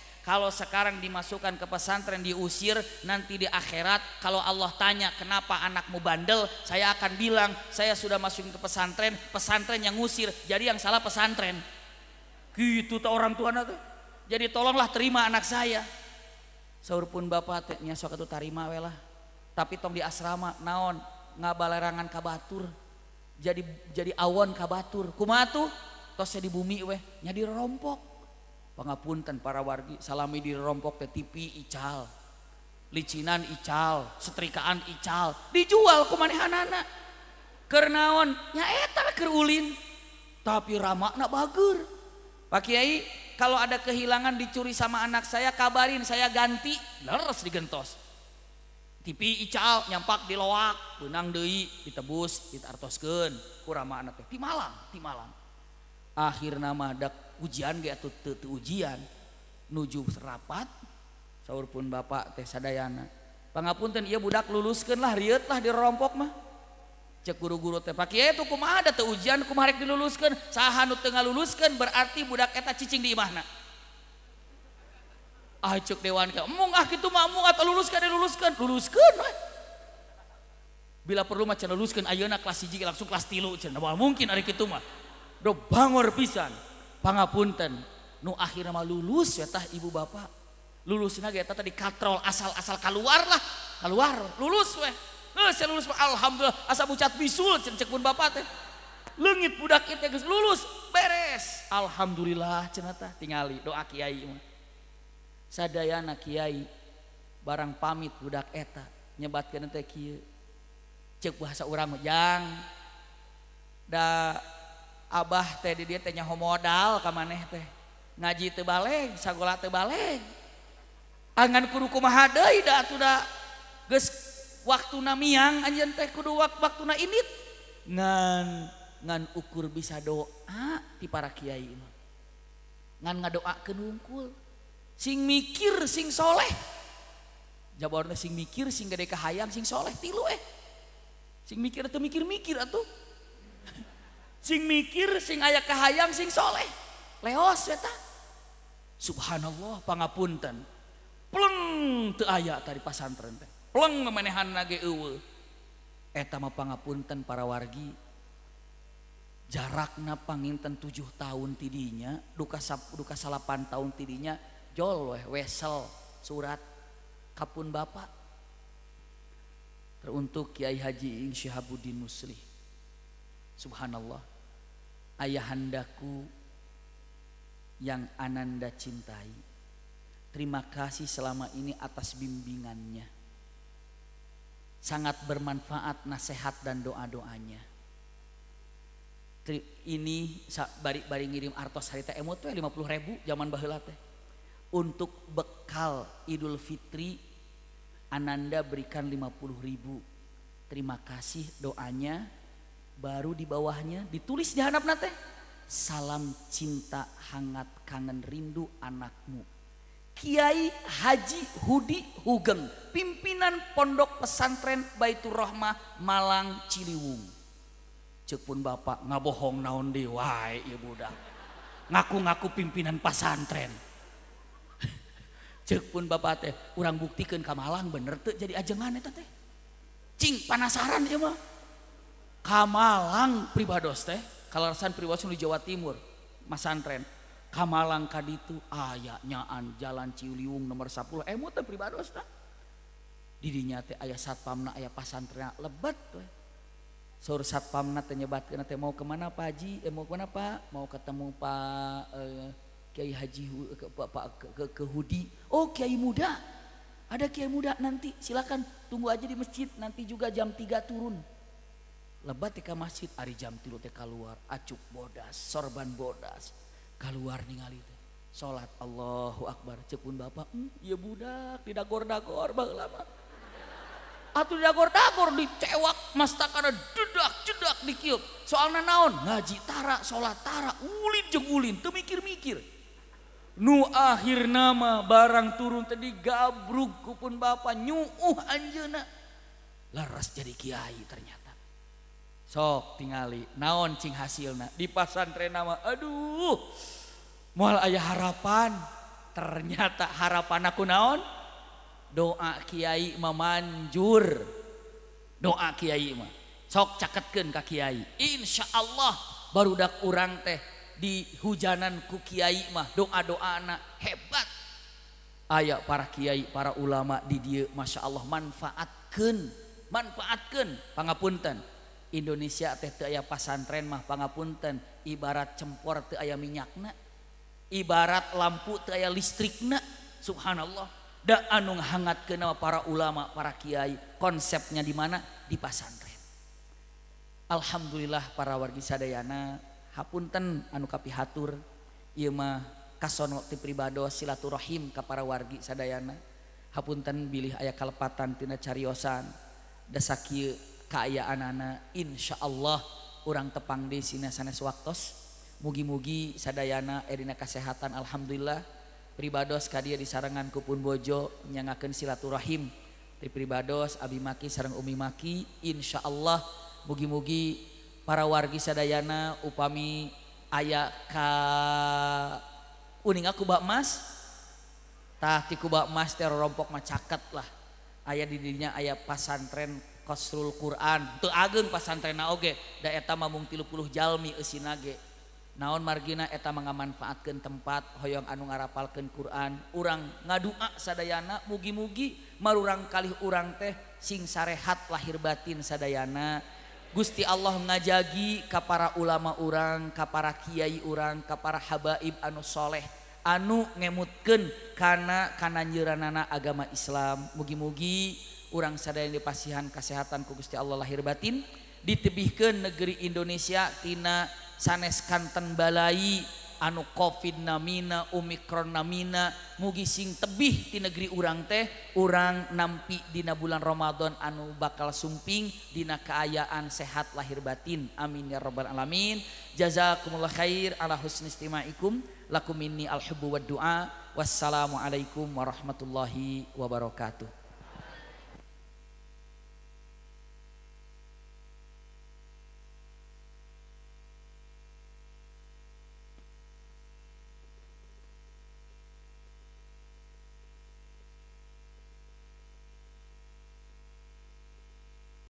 Kalau sekarang dimasukkan ke pesantren diusir, nanti di akhirat kalau Allah tanya kenapa anakmu bandel, saya akan bilang saya sudah masukin ke pesantren, pesantren yang ngusir, jadi yang salah pesantren. Gitu tuh orang tua anak Jadi tolonglah terima anak saya. Saur pun bapak nya sok itu tarima lah Tapi tong di asrama naon ngabalerangan kabatur. Jadi jadi awon kabatur. Kumatu tos di bumi weh nyadi rompok pengapunten para wargi salami di rompok teh tipi ical licinan ical setrikaan ical dijual anak kernaon ya kerulin tapi ramak nak bagur Pak Kiai kalau ada kehilangan dicuri sama anak saya kabarin saya ganti leres digentos tipi ical nyampak di loak benang doi ditebus ditartoskeun ku anak teh ti malam ti malam akhirna madak ujian nuju serapat sauur pun Bapak tehsaana pengapun ia budak luluskan lah riotlah diommpok mah guru-guru tepak itu ujan luluskanuttengah luluskan berarti budak kita ccing di makna dewankankan lu bila perlu maca luluskan langsung pastijan bangor pisan panappunten nu akhirmah lulustah Ibu bapak lulus tadi katrol asal-asal keluar lah keluar lulus alhamdulil asal pucatul legitdak lulus beres Alhamdulillah ce tinggal doa Kyai sad Kyai barang pamit budak eta nyebat ce orang Abah tehnya modal maneh teh ngaji te te waktuang teh waktungan ukur bisa doa di para kiaai doaungkul sing mikir sing soleh jawab sing mikir sing gade kekham sing soleh tilu eh sing mikir atau mikir-mikir atuh mikir sing aya ke hayam singsholeh leos Subhanallahpunten aya tadipunten para jarakna panintan 7h tahun tidinya duka duka salapan tahun tidinya Jol wesel surat kapun Bapak teruntuk Kyai Haji Syhabdin nusri Subhanallah ayahandaku yang ananda cintai. Terima kasih selama ini atas bimbingannya. Sangat bermanfaat nasihat dan doa-doanya. Ini bari-bari ngirim artos harita emot teh 50 ribu zaman baheula teh. Untuk bekal Idul Fitri Ananda berikan 50 ribu. Terima kasih doanya baru di bawahnya ditulis di hanap nate salam cinta hangat kangen rindu anakmu Kiai Haji Hudi Hugeng pimpinan pondok pesantren Baitur Rahmah Malang Ciliwung cek pun bapak ngabohong naon di ya budak ngaku-ngaku pimpinan pesantren cek pun bapak teh urang buktikan ke Malang bener tuh jadi ajengan itu teh cing penasaran ya mah Kamalang pribados teh kalarasan pribados di Jawa Timur masantren Kamalang kaditu an jalan Ciliwung nomor 10 eh Pribadosteh, pribados teh didinya teh ayah satpamna ayah pasantren lebat teh Sur satpamna teh nyebatkeun teh mau kemana Pak Haji? Eh, mau kemana Pak? Mau ketemu Pak eh, Kiai Haji ke, Pak, Pak ke, ke, ke Hudi. Oh Kiai muda. Ada Kiai muda nanti silakan tunggu aja di masjid nanti juga jam 3 turun lebat TK masjid hari jam tilu teh keluar acuk bodas sorban bodas keluar ningali teh salat Allahu Akbar cepun bapak hmm, ya budak tidak dagor dagor lama tidak dagor dagor dicewak mastakana dedak judak dikiup soalnya naon ngaji tara salat tara ulin jeung ulin teu mikir-mikir nu akhir nama barang turun tadi gabruk kupun bapak nyuuh anjena laras jadi kiai ternyata tinggal naoncing hasil diasanrenama Aduh mal aya harapan ternyata harapan aku naon doa Kyaimah manjur doa Kyaimah sok cakeken ka Kyai Insya Allah barudak kurang teh di hujanan ku Kyaimah doa-doa anak hebat aya para Kyai para ulama di Masya Allah manfaatkan manfaatkan pengapunten Indonesia teh aya pasantren mahpanggapunten ibarat cemport aya minyakna ibarat lampu listriknya Subhanallah dan anu hangat kenal para ulama para Kyai konsepnya di mana di pasantren Alhamdulillah para warga Sadayana Hapunten anungkapih Hatur kasono pribado silaturahim kepada war Sadayana Hapunten bilih ayah kalepatantinana cariyosan dasa kaya anak Insya Allah orang tepang di sini sana waktos mugi-mugi sadayana erina eh, kesehatan Alhamdulillah pribados kadia di sarangan kupun bojo nyangakan silaturahim di pribados abi maki sarang umi maki Insya Allah mugi-mugi para wargi sadayana upami ayah ka uning aku bak mas tah tiku bak mas terorompok macaket lah ayah didinya ayah pasantren Khsul Quran tuh ageng pasantren na oge dayeta ma tijal mige naon marginaeta mengamanfaatkan tempat Hoong anu ngarapalken Quran urang ngadua saddayana mugi-mugi malrang kali urang teh sing sarehat lahir batin sadayana Gusti Allah ngajagi kap para ulama urang kap para Kyai urang kappara habaib anu Shaleh anu ngemutken karenakana nyiranana agama Islam mugi-mugi ke sadai dipasihan kesehatanku Gusti Allah lahir batin dibih ke negeri Indonesiatinana sanes Kanten Balai anu konamina oiknamina mugising tebih di negeri urang teh urang nampi Dina bulan Romadhon anu bakal sumping Dina keayaan sehat lahir batin amin ya robbal alamin jaza kumu Khir Allahhunisikum lakumini alhebu wadoa wassalamualaikum warahmatullahi wabarakatuh